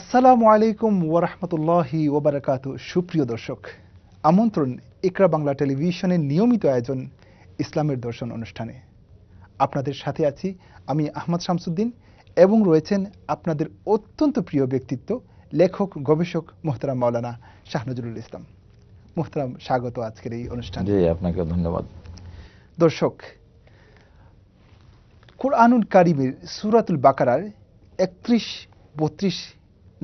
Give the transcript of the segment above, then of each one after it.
আসসালামু আলাইকুম ওয়ারহমতুল্লাহি ওবরাকাত সুপ্রিয় দর্শক আমন্ত্রণ ইকরা বাংলা টেলিভিশনের নিয়মিত আয়োজন ইসলামের দর্শন অনুষ্ঠানে আপনাদের সাথে আছি আমি আহমদ শামসুদ্দিন এবং রয়েছেন আপনাদের অত্যন্ত প্রিয় ব্যক্তিত্ব লেখক গবেষক মোহতারাম মাওলানা শাহনজরুল ইসলাম মোহতারাম স্বাগত আজকের এই অনুষ্ঠানে আপনাকে ধন্যবাদ দর্শক কোরআনুল কারিমের সুরাতুল বাকারার একত্রিশ বত্রিশ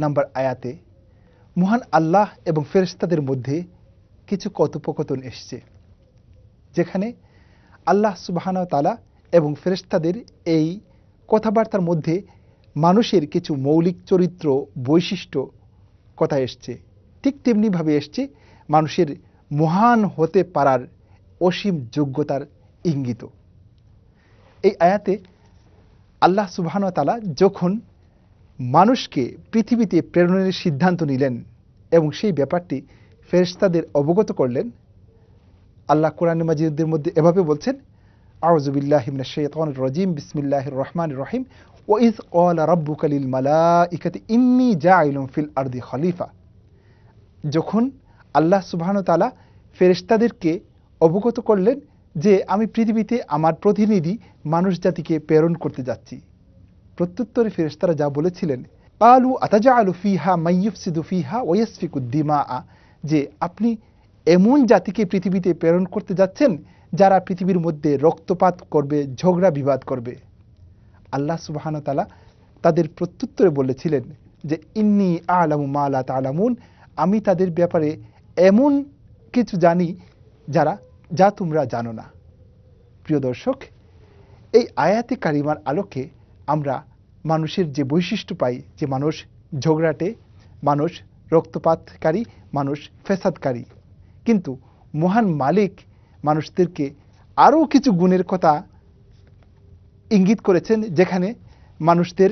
নাম্বার আয়াতে মহান আল্লাহ এবং ফেরিস্তাদের মধ্যে কিছু কথোপকথন এসছে যেখানে আল্লাহ সুবাহানা তালা এবং ফেরিস্তাদের এই কথাবার্তার মধ্যে মানুষের কিছু মৌলিক চরিত্র বৈশিষ্ট্য কথা এসছে ঠিক তেমনিভাবে এসছে মানুষের মহান হতে পারার অসীম যোগ্যতার ইঙ্গিত এই আয়াতে আল্লাহ সুবাহানতালা যখন মানুষকে পৃথিবীতে প্রেরণের সিদ্ধান্ত নিলেন এবং সেই ব্যাপারটি ফেরেশতাদের অবগত করলেন আল্লাহ কোরআন মাজিদের মধ্যে এভাবে বলছেন আউজুবিল্লাহিমিন শৈতান রজিম বিসমিল্লাহ রহমান রহিম ও ইজ অল রব্বু কালিল মালা ইকাতে ইন্নি জা আইলম ফিল আর্দি খলিফা যখন আল্লাহ সুবাহন তালা ফেরেশতাদেরকে অবগত করলেন যে আমি পৃথিবীতে আমার প্রতিনিধি মানুষ জাতিকে প্রেরণ করতে যাচ্ছি প্রত্যুত্তরে ফেরেস্তারা যা বলেছিলেন পালু আতাজা আলু ফিহা সিদু ফিহা আ যে আপনি এমন জাতিকে পৃথিবীতে প্রেরণ করতে যাচ্ছেন যারা পৃথিবীর মধ্যে রক্তপাত করবে ঝগড়া বিবাদ করবে আল্লাহ সুবাহানতালা তাদের প্রত্যুত্তরে বলেছিলেন যে ইন্নি আলামু মালা তালামুন আমি তাদের ব্যাপারে এমন কিছু জানি যারা যা তোমরা জানো না প্রিয় দর্শক এই আয়াতে কারিমার আলোকে আমরা মানুষের যে বৈশিষ্ট্য পাই যে মানুষ ঝগড়াটে মানুষ রক্তপাতকারী মানুষ ফেসাদকারী কিন্তু মহান মালিক মানুষদেরকে আরও কিছু গুণের কথা ইঙ্গিত করেছেন যেখানে মানুষদের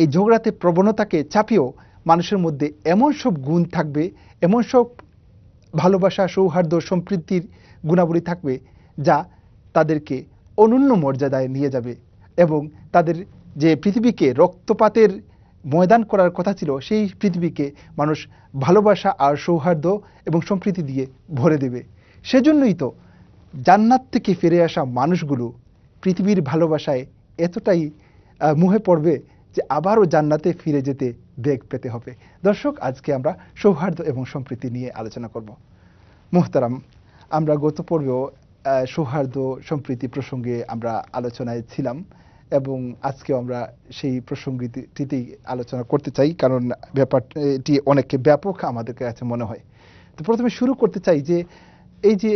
এই ঝগড়াতে প্রবণতাকে চাপিয়েও মানুষের মধ্যে এমন সব গুণ থাকবে এমন সব ভালোবাসা সৌহার্দ্য সম্প্রীতির গুণাবলী থাকবে যা তাদেরকে অনন্য মর্যাদায় নিয়ে যাবে এবং তাদের যে পৃথিবীকে রক্তপাতের ময়দান করার কথা ছিল সেই পৃথিবীকে মানুষ ভালোবাসা আর সৌহার্দ্য এবং সম্প্রীতি দিয়ে ভরে দেবে সেজন্যই তো জান্নাত থেকে ফিরে আসা মানুষগুলো পৃথিবীর ভালোবাসায় এতটাই মুহে পড়বে যে আবারও জান্নাতে ফিরে যেতে বেগ পেতে হবে দর্শক আজকে আমরা সৌহার্দ্য এবং সম্প্রীতি নিয়ে আলোচনা করব মোহতারাম আমরা গত পর্বেও সৌহার্দ্য সম্প্রীতি প্রসঙ্গে আমরা আলোচনায় ছিলাম এবং আজকে আমরা সেই প্রসঙ্গটিতেই আলোচনা করতে চাই কারণ ব্যাপারটি অনেককে ব্যাপক আমাদের কাছে মনে হয় তো প্রথমে শুরু করতে চাই যে এই যে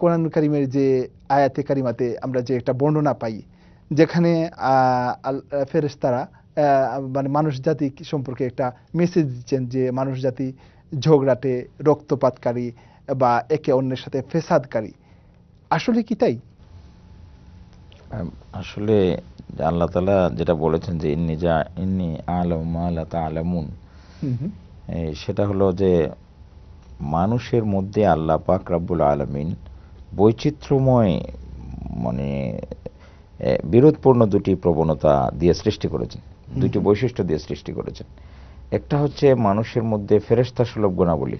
কোরআন কারিমের যে আয়াতে কারিমাতে আমরা যে একটা বর্ণনা পাই যেখানে ফেরেস্তারা মানে মানুষ জাতি সম্পর্কে একটা মেসেজ দিচ্ছেন যে মানুষ জাতি ঝগড়াটে রক্তপাতকারী বা একে অন্যের সাথে ফেসাদকারী আসলে কি তাই আসলে যে আল্লাহ তালা যেটা বলেছেন যে ইন্নি যা ইন্নি আলম আল্লাহ আলামুন সেটা হলো যে মানুষের মধ্যে আল্লাহ পাক রাব্বুল আলমিন বৈচিত্র্যময় মানে বিরোধপূর্ণ দুটি প্রবণতা দিয়ে সৃষ্টি করেছেন দুটি বৈশিষ্ট্য দিয়ে সৃষ্টি করেছেন একটা হচ্ছে মানুষের মধ্যে ফেরেস্তা সুলভ গুণাবলী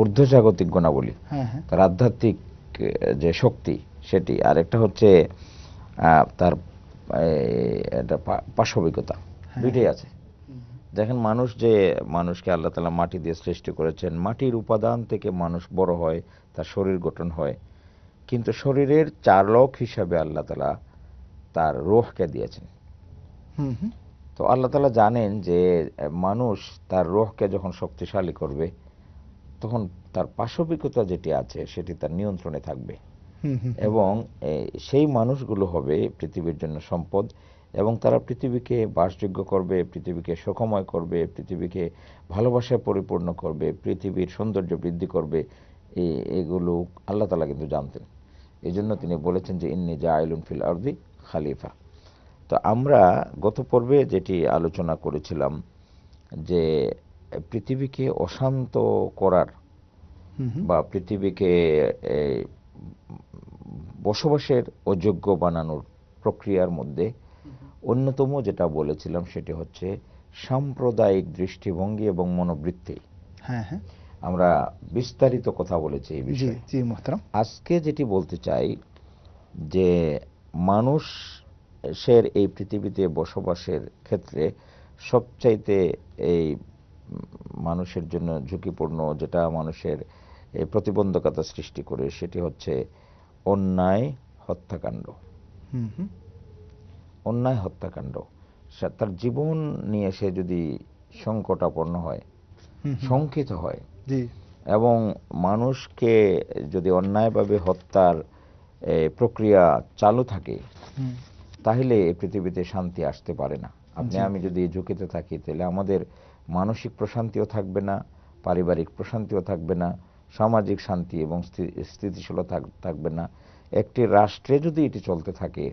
ঊর্ধ্বজাগতিক গুণাবলী হ্যাঁ, হ্যাঁ। তার আধ্যাত্মিক যে শক্তি সেটি আর একটা হচ্ছে তার এটা পাশবিকতা হ্যাঁ। দুইটাই আছে দেখেন মানুষ যে মানুষকে আল্লাহ তালা মাটি দিয়ে সৃষ্টি করেছেন মাটির উপাদান থেকে মানুষ বড় হয় তার শরীর গঠন হয় কিন্তু শরীরের চালক হিসাবে আল্লাহ তালা তার রোহকে দিয়েছেন তো আল্লাহ তালা জানেন যে মানুষ তার রোহকে যখন শক্তিশালী করবে তখন তার পাশবিকতা যেটি আছে সেটি তার নিয়ন্ত্রণে থাকবে এবং সেই মানুষগুলো হবে পৃথিবীর জন্য সম্পদ এবং তারা পৃথিবীকে বাসযোগ্য করবে পৃথিবীকে সুখময় করবে পৃথিবীকে ভালোবাসায় পরিপূর্ণ করবে পৃথিবীর সৌন্দর্য বৃদ্ধি করবে এগুলো আল্লাহ তালা কিন্তু জানতেন এই জন্য তিনি বলেছেন যে ইন্নি জা আইলুন ফিল আর্দি খালিফা তো আমরা গত পর্বে যেটি আলোচনা করেছিলাম যে পৃথিবীকে অশান্ত করার বা পৃথিবীকে বসবাসের অযোগ্য বানানোর প্রক্রিয়ার মধ্যে অন্যতম যেটা বলেছিলাম সেটি হচ্ছে সাম্প্রদায়িক দৃষ্টিভঙ্গি এবং মনোবৃত্তি হ্যাঁ হ্যাঁ আমরা বিস্তারিত কথা বলেছি এই বিষয়ে আজকে যেটি বলতে চাই যে মানুষের এই পৃথিবীতে বসবাসের ক্ষেত্রে সবচাইতে এই মানুষের জন্য ঝুঁকিপূর্ণ যেটা মানুষের প্রতিবন্ধকতা সৃষ্টি করে সেটি হচ্ছে অন্যায় হত্যাকাণ্ড অন্যায় হত্যাকাণ্ড তার জীবন নিয়ে সে যদি সংকটাপন্ন হয় শঙ্কিত হয় এবং মানুষকে যদি অন্যায়ভাবে হত্যার প্রক্রিয়া চালু থাকে তাহলে পৃথিবীতে শান্তি আসতে পারে না আপনি আমি যদি ঝুঁকিতে থাকি তাহলে আমাদের মানসিক প্রশান্তিও থাকবে না পারিবারিক প্রশান্তিও থাকবে না সামাজিক শান্তি এবং স্থিতিশীলতা থাকবে না একটি রাষ্ট্রে যদি এটি চলতে থাকে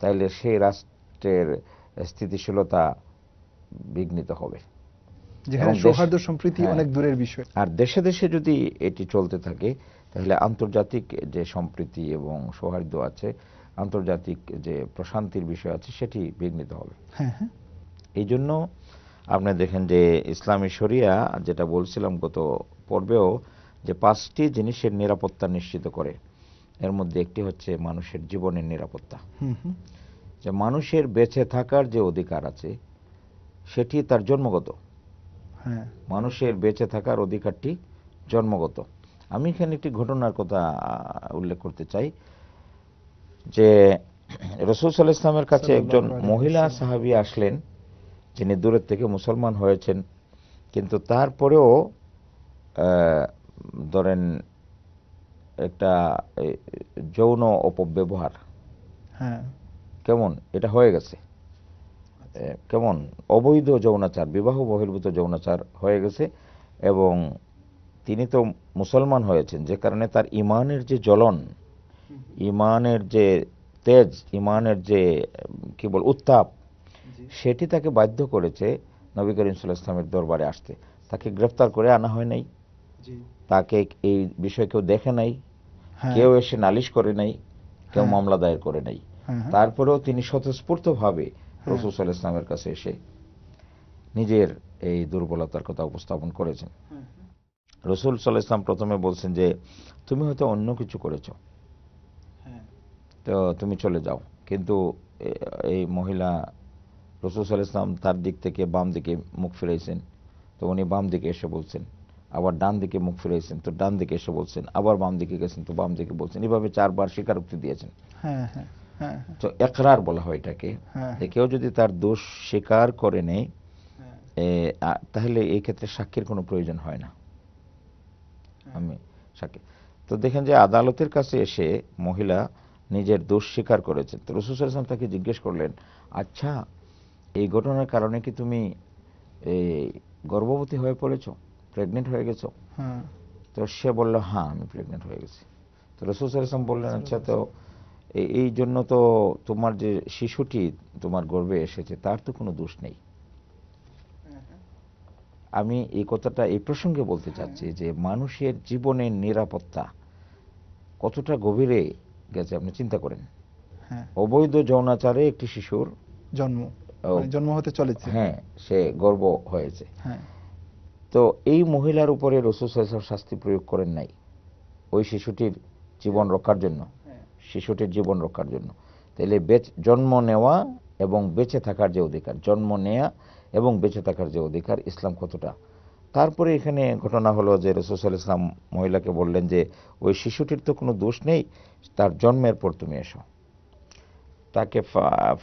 তাহলে সেই রাষ্ট্রের স্থিতিশীলতা বিঘ্নিত হবে সম্প্রীতি হ্যাঁ। অনেক দূরের বিষয় আর দেশে দেশে যদি এটি চলতে থাকে তাহলে আন্তর্জাতিক যে সম্প্রীতি এবং সৌহার্দ্য আছে আন্তর্জাতিক যে প্রশান্তির বিষয় আছে সেটি বিঘ্নিত হবে হ্যাঁ, হ্যাঁ। এই জন্য আপনি দেখেন যে ইসলামী শরিয়া যেটা বলছিলাম গত পর্বেও যে পাঁচটি জিনিসের নিরাপত্তা নিশ্চিত করে এর মধ্যে একটি হচ্ছে মানুষের জীবনের নিরাপত্তা যে মানুষের বেঁচে থাকার যে অধিকার আছে সেটি তার জন্মগত হ্যাঁ। মানুষের বেঁচে থাকার অধিকারটি জন্মগত আমি এখানে একটি ঘটনার কথা উল্লেখ করতে চাই যে রসুল সাল ইসলামের কাছে একজন মহিলা সাহাবি আসলেন যিনি দূরের থেকে মুসলমান হয়েছেন কিন্তু তারপরেও ধরেন একটা যৌন অপব্যবহার হ্যাঁ কেমন এটা হয়ে গেছে আচ্ছা। কেমন অবৈধ যৌনাচার বিবাহ বহির্ভূত যৌনাচার হয়ে গেছে এবং তিনি তো মুসলমান হয়েছেন যে কারণে তার ইমানের যে জ্বলন ইমানের যে তেজ ইমানের যে কি বল উত্তাপ সেটি তাকে বাধ্য করেছে নবী করিম ইসলামের দরবারে আসতে তাকে গ্রেফতার করে আনা হয় নাই তাকে এই বিষয় কেউ দেখে নাই হ্যাঁ। কেউ এসে নালিশ করে নাই কেউ হ্যাঁ। মামলা দায়ের করে নাই হ্যাঁ, তারপরেও তিনি স্বতঃস্ফূর্তভাবে রসুল ইসলামের কাছে এসে নিজের এই দুর্বলতার কথা উপস্থাপন করেছেন রসুল সাল্লাহ ইসলাম প্রথমে বলছেন যে তুমি হয়তো অন্য কিছু করেছ তো তুমি চলে যাও কিন্তু এই মহিলা রসুল সাল্লাহ ইসলাম তার দিক থেকে বাম দিকে মুখ ফিরাইছেন তো উনি বাম দিকে এসে বলছেন আবার ডান দিকে মুখ ফিরেছেন তো ডান দিকে এসে বলছেন আবার বাম দিকে গেছেন তো বাম দিকে বলছেন এভাবে চারবার স্বীকারোক্তি দিয়েছেন হ্যাঁ, হ্যাঁ, হ্যাঁ, তো একরার বলা হয় এটাকে কেউ যদি তার দোষ স্বীকার করে নেয় তাহলে এই ক্ষেত্রে সাক্ষীর কোনো প্রয়োজন হয় না আমি সাক্ষী তো দেখেন যে আদালতের কাছে এসে মহিলা নিজের দোষ স্বীকার করেছেন তো রসুল সাল্লাম তাকে জিজ্ঞেস করলেন আচ্ছা এই ঘটনার কারণে কি তুমি গর্ভবতী হয়ে পড়েছো প্রেগনেন্ট হয়ে গেছো তো সে বলল হ্যাঁ আমি প্রেগনেন্ট হয়ে গেছি তো রসুল বললেন আচ্ছা তো এই জন্য তো তোমার যে শিশুটি তোমার গর্বে এসেছে তার তো কোনো দোষ নেই আমি এই কথাটা এই প্রসঙ্গে বলতে চাচ্ছি যে মানুষের জীবনের নিরাপত্তা কতটা গভীরে গেছে আপনি চিন্তা করেন হ্যাঁ। অবৈধ যৌনাচারে একটি শিশুর জন্ম মানে জন্ম হতে চলেছে হ্যাঁ সে গর্ব হয়েছে হ্যাঁ তো এই মহিলার উপরে রসুসাম শাস্তি প্রয়োগ করেন নাই ওই শিশুটির জীবন রক্ষার জন্য হ্যাঁ। শিশুটির জীবন রক্ষার জন্য তাহলে জন্ম নেওয়া এবং বেঁচে থাকার যে অধিকার জন্ম নেয়া এবং বেঁচে থাকার যে অধিকার ইসলাম কতটা তারপরে এখানে ঘটনা হলো যে রসুল ইসলাম মহিলাকে বললেন যে ওই শিশুটির তো কোনো দোষ নেই তার জন্মের পর তুমি এসো তাকে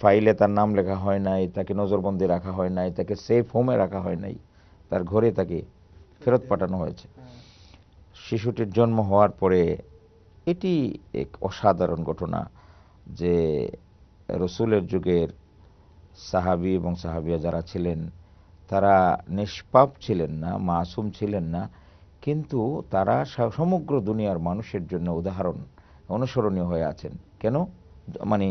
ফাইলে তার নাম লেখা হয় নাই তাকে নজরবন্দি রাখা হয় নাই তাকে সেফ হোমে রাখা হয় নাই তার ঘরে তাকে ফেরত হ্যাঁ। পাঠানো হয়েছে হ্যাঁ। শিশুটির জন্ম হওয়ার পরে এটি এক অসাধারণ ঘটনা যে রসুলের যুগের সাহাবি এবং সাহাবিয়া যারা ছিলেন তারা নিষ্পাপ ছিলেন না মাসুম ছিলেন না কিন্তু তারা সমগ্র দুনিয়ার মানুষের জন্য উদাহরণ অনুসরণীয় হয়ে আছেন কেন মানে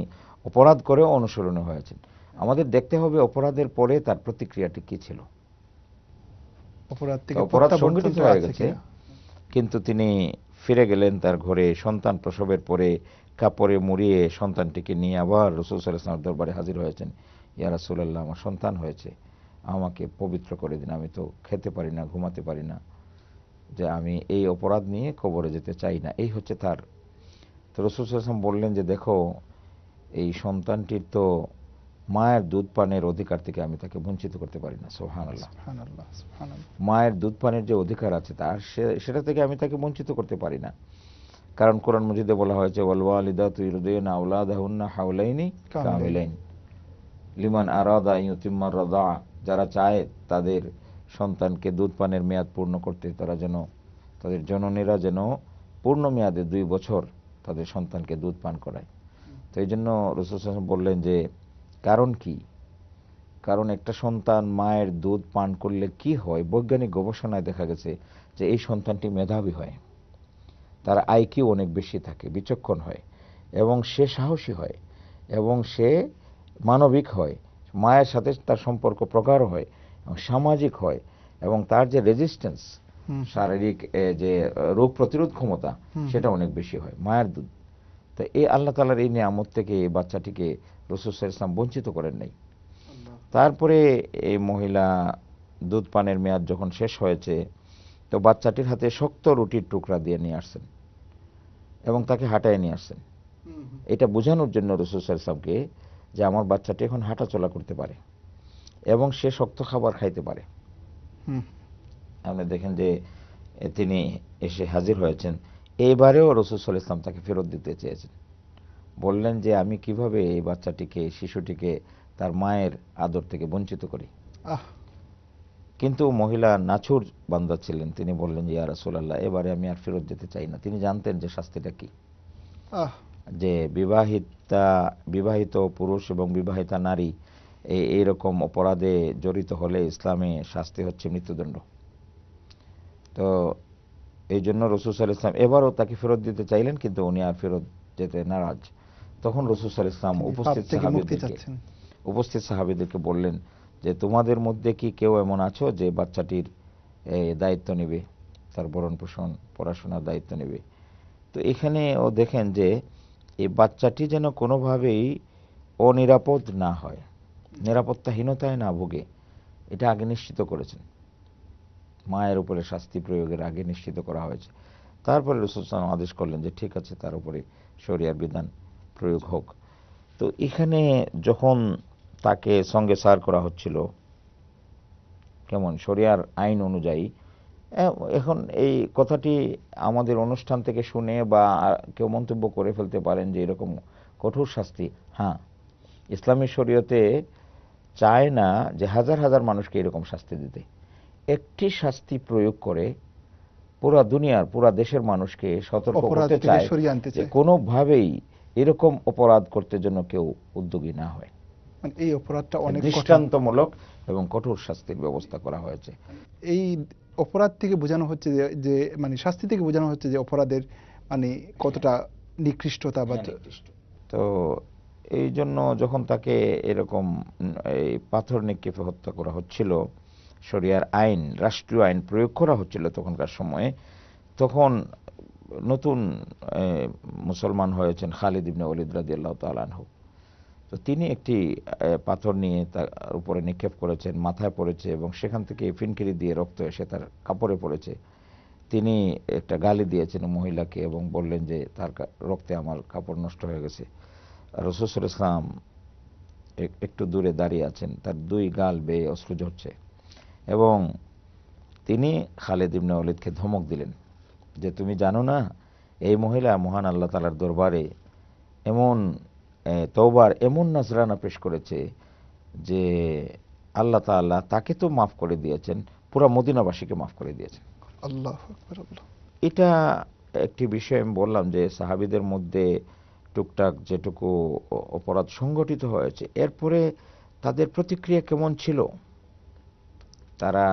অপরাধ করেও অনুসরণীয় হয়ে আছেন আমাদের দেখতে হবে অপরাধের পরে তার প্রতিক্রিয়াটি কী ছিল কিন্তু তিনি ফিরে গেলেন তার ঘরে সন্তান প্রসবের পরে কাপড়ে মুড়িয়ে সন্তানটিকে নিয়ে আবার রসুল সাল্লাহামের দরবারে হাজির হয়েছেন ইয়া সুলাল্লাহ আমার সন্তান হয়েছে আমাকে পবিত্র করে দিন আমি তো খেতে পারি না ঘুমাতে পারি না যে আমি এই অপরাধ নিয়ে কবরে যেতে চাই না এই হচ্ছে তার তো রসুল বললেন যে দেখো এই সন্তানটির তো মায়ের দুধ পানের অধিকার থেকে আমি তাকে বঞ্চিত করতে পারি না সোহান আল্লাহ মায়ের দুধ পানের যে অধিকার আছে তার সেটা থেকে আমি তাকে বঞ্চিত করতে পারি না কারণ কোরআন মজিদে বলা হয়েছে লিমান যারা চায় তাদের সন্তানকে দুধ পানের মেয়াদ পূর্ণ করতে তারা যেন তাদের জননীরা যেন পূর্ণ মেয়াদে দুই বছর তাদের সন্তানকে দুধ পান করায় তো এই জন্য রসুল বললেন যে কারণ কি কারণ একটা সন্তান মায়ের দুধ পান করলে কি হয় বৈজ্ঞানিক গবেষণায় দেখা গেছে যে এই সন্তানটি মেধাবী হয় তার আইকিউ অনেক বেশি থাকে বিচক্ষণ হয় এবং সে সাহসী হয় এবং সে মানবিক হয় মায়ের সাথে তার সম্পর্ক প্রকার হয় এবং সামাজিক হয় এবং তার যে রেজিস্ট্যান্স শারীরিক যে রোগ প্রতিরোধ ক্ষমতা সেটা অনেক বেশি হয় মায়ের দুধ তো এই আল্লাহ তালার এই নিয়ামত থেকে এই বাচ্চাটিকে রসুল ইসলাম বঞ্চিত করেন নাই তারপরে এই মহিলা দুধ পানের মেয়াদ যখন শেষ হয়েছে তো বাচ্চাটির হাতে শক্ত রুটির টুকরা দিয়ে নিয়ে আসছেন এবং তাকে হাঁটায় নিয়ে আসছেন এটা বোঝানোর জন্য রসুল ইসলামকে যে আমার বাচ্চাটি এখন হাঁটা চলা করতে পারে এবং সে শক্ত খাবার খাইতে পারে আপনি দেখেন যে তিনি এসে হাজির হয়েছেন এবারেও রসুল ইসলাম তাকে ফেরত দিতে চেয়েছেন বললেন যে আমি কিভাবে এই বাচ্চাটিকে শিশুটিকে তার মায়ের আদর থেকে বঞ্চিত করি কিন্তু মহিলা নাছুর বান্দা ছিলেন তিনি বললেন যে ইয়া রাসুলাল্লাহ এবারে আমি আর ফেরত যেতে চাই না তিনি জানতেন যে শাস্তিটা কি যে বিবাহিতা বিবাহিত পুরুষ এবং বিবাহিতা নারী এইরকম অপরাধে জড়িত হলে ইসলামে শাস্তি হচ্ছে মৃত্যুদণ্ড তো এই জন্য রসুল ইসলাম এবারও তাকে ফেরত দিতে চাইলেন কিন্তু উনি আর ফেরত যেতে নারাজ তখন রসুল ইসলাম উপস্থিত সাহাবিদেরকে উপস্থিত সাহাবিদেরকে বললেন যে তোমাদের মধ্যে কি কেউ এমন আছো যে বাচ্চাটির দায়িত্ব নেবে তার ভরণ পোষণ পড়াশোনার দায়িত্ব নেবে তো এখানে ও দেখেন যে এই বাচ্চাটি যেন কোনোভাবেই অনিরাপদ না হয় নিরাপত্তাহীনতায় না ভোগে এটা আগে নিশ্চিত করেছেন মায়ের উপরে শাস্তি প্রয়োগের আগে নিশ্চিত করা হয়েছে তারপরে রসুল আদেশ করলেন যে ঠিক আছে তার উপরে শরিয়ার বিধান প্রয়োগ হোক তো এখানে যখন তাকে সঙ্গে সার করা হচ্ছিল কেমন শরিয়ার আইন অনুযায়ী এখন এই কথাটি আমাদের অনুষ্ঠান থেকে শুনে বা কেউ মন্তব্য করে ফেলতে পারেন যে এরকম কঠোর শাস্তি হ্যাঁ ইসলামী শরীয়তে চায় না যে হাজার হাজার মানুষকে এরকম শাস্তি দিতে একটি শাস্তি প্রয়োগ করে পুরা দুনিয়ার পুরা দেশের মানুষকে সতর্ক করতে চায় কোনোভাবেই এরকম অপরাধ করতে জন্য কেউ উদ্যোগী না হয় মানে এই অপরাধটা অনেক দৃষ্টান্তমূলক এবং কঠোর শাস্তির ব্যবস্থা করা হয়েছে এই অপরাধ থেকে বোঝানো হচ্ছে যে মানে শাস্তি থেকে বোঝানো হচ্ছে যে অপরাধের মানে কতটা নিকৃষ্টতা বা হ্যাঁ, তো এই জন্য যখন তাকে এরকম এই পাথর নিক্ষেপে হত্যা করা হচ্ছিল শরিয়ার আইন রাষ্ট্রীয় আইন প্রয়োগ করা হচ্ছিল তখনকার সময়ে তখন নতুন মুসলমান হয়েছেন খালিদ ইবনে অলিদ রাজি আল্লাহ তো তিনি একটি পাথর নিয়ে তার উপরে নিক্ষেপ করেছেন মাথায় পড়েছে এবং সেখান থেকে ফিনকিরি দিয়ে রক্ত এসে তার কাপড়ে পড়েছে তিনি একটা গালি দিয়েছেন মহিলাকে এবং বললেন যে তার রক্তে আমার কাপড় নষ্ট হয়ে গেছে রসুসুল ইসলাম একটু দূরে দাঁড়িয়ে আছেন তার দুই গাল বেয়ে অশ্রু ঝরছে এবং তিনি খালেদ ইবনে অলিদকে ধমক দিলেন যে তুমি জানো না এই মহিলা মহান আল্লাহ তালার দরবারে এমন তৌবার এমন নাজরানা পেশ করেছে যে আল্লাহ তাল্লাহ তাকে তো মাফ করে দিয়েছেন পুরা মদিনাবাসীকে মাফ করে দিয়েছেন আল্লাহ এটা একটি বিষয় আমি বললাম যে সাহাবিদের মধ্যে টুকটাক যেটুকু অপরাধ সংগঠিত হয়েছে এরপরে তাদের প্রতিক্রিয়া কেমন ছিল তারা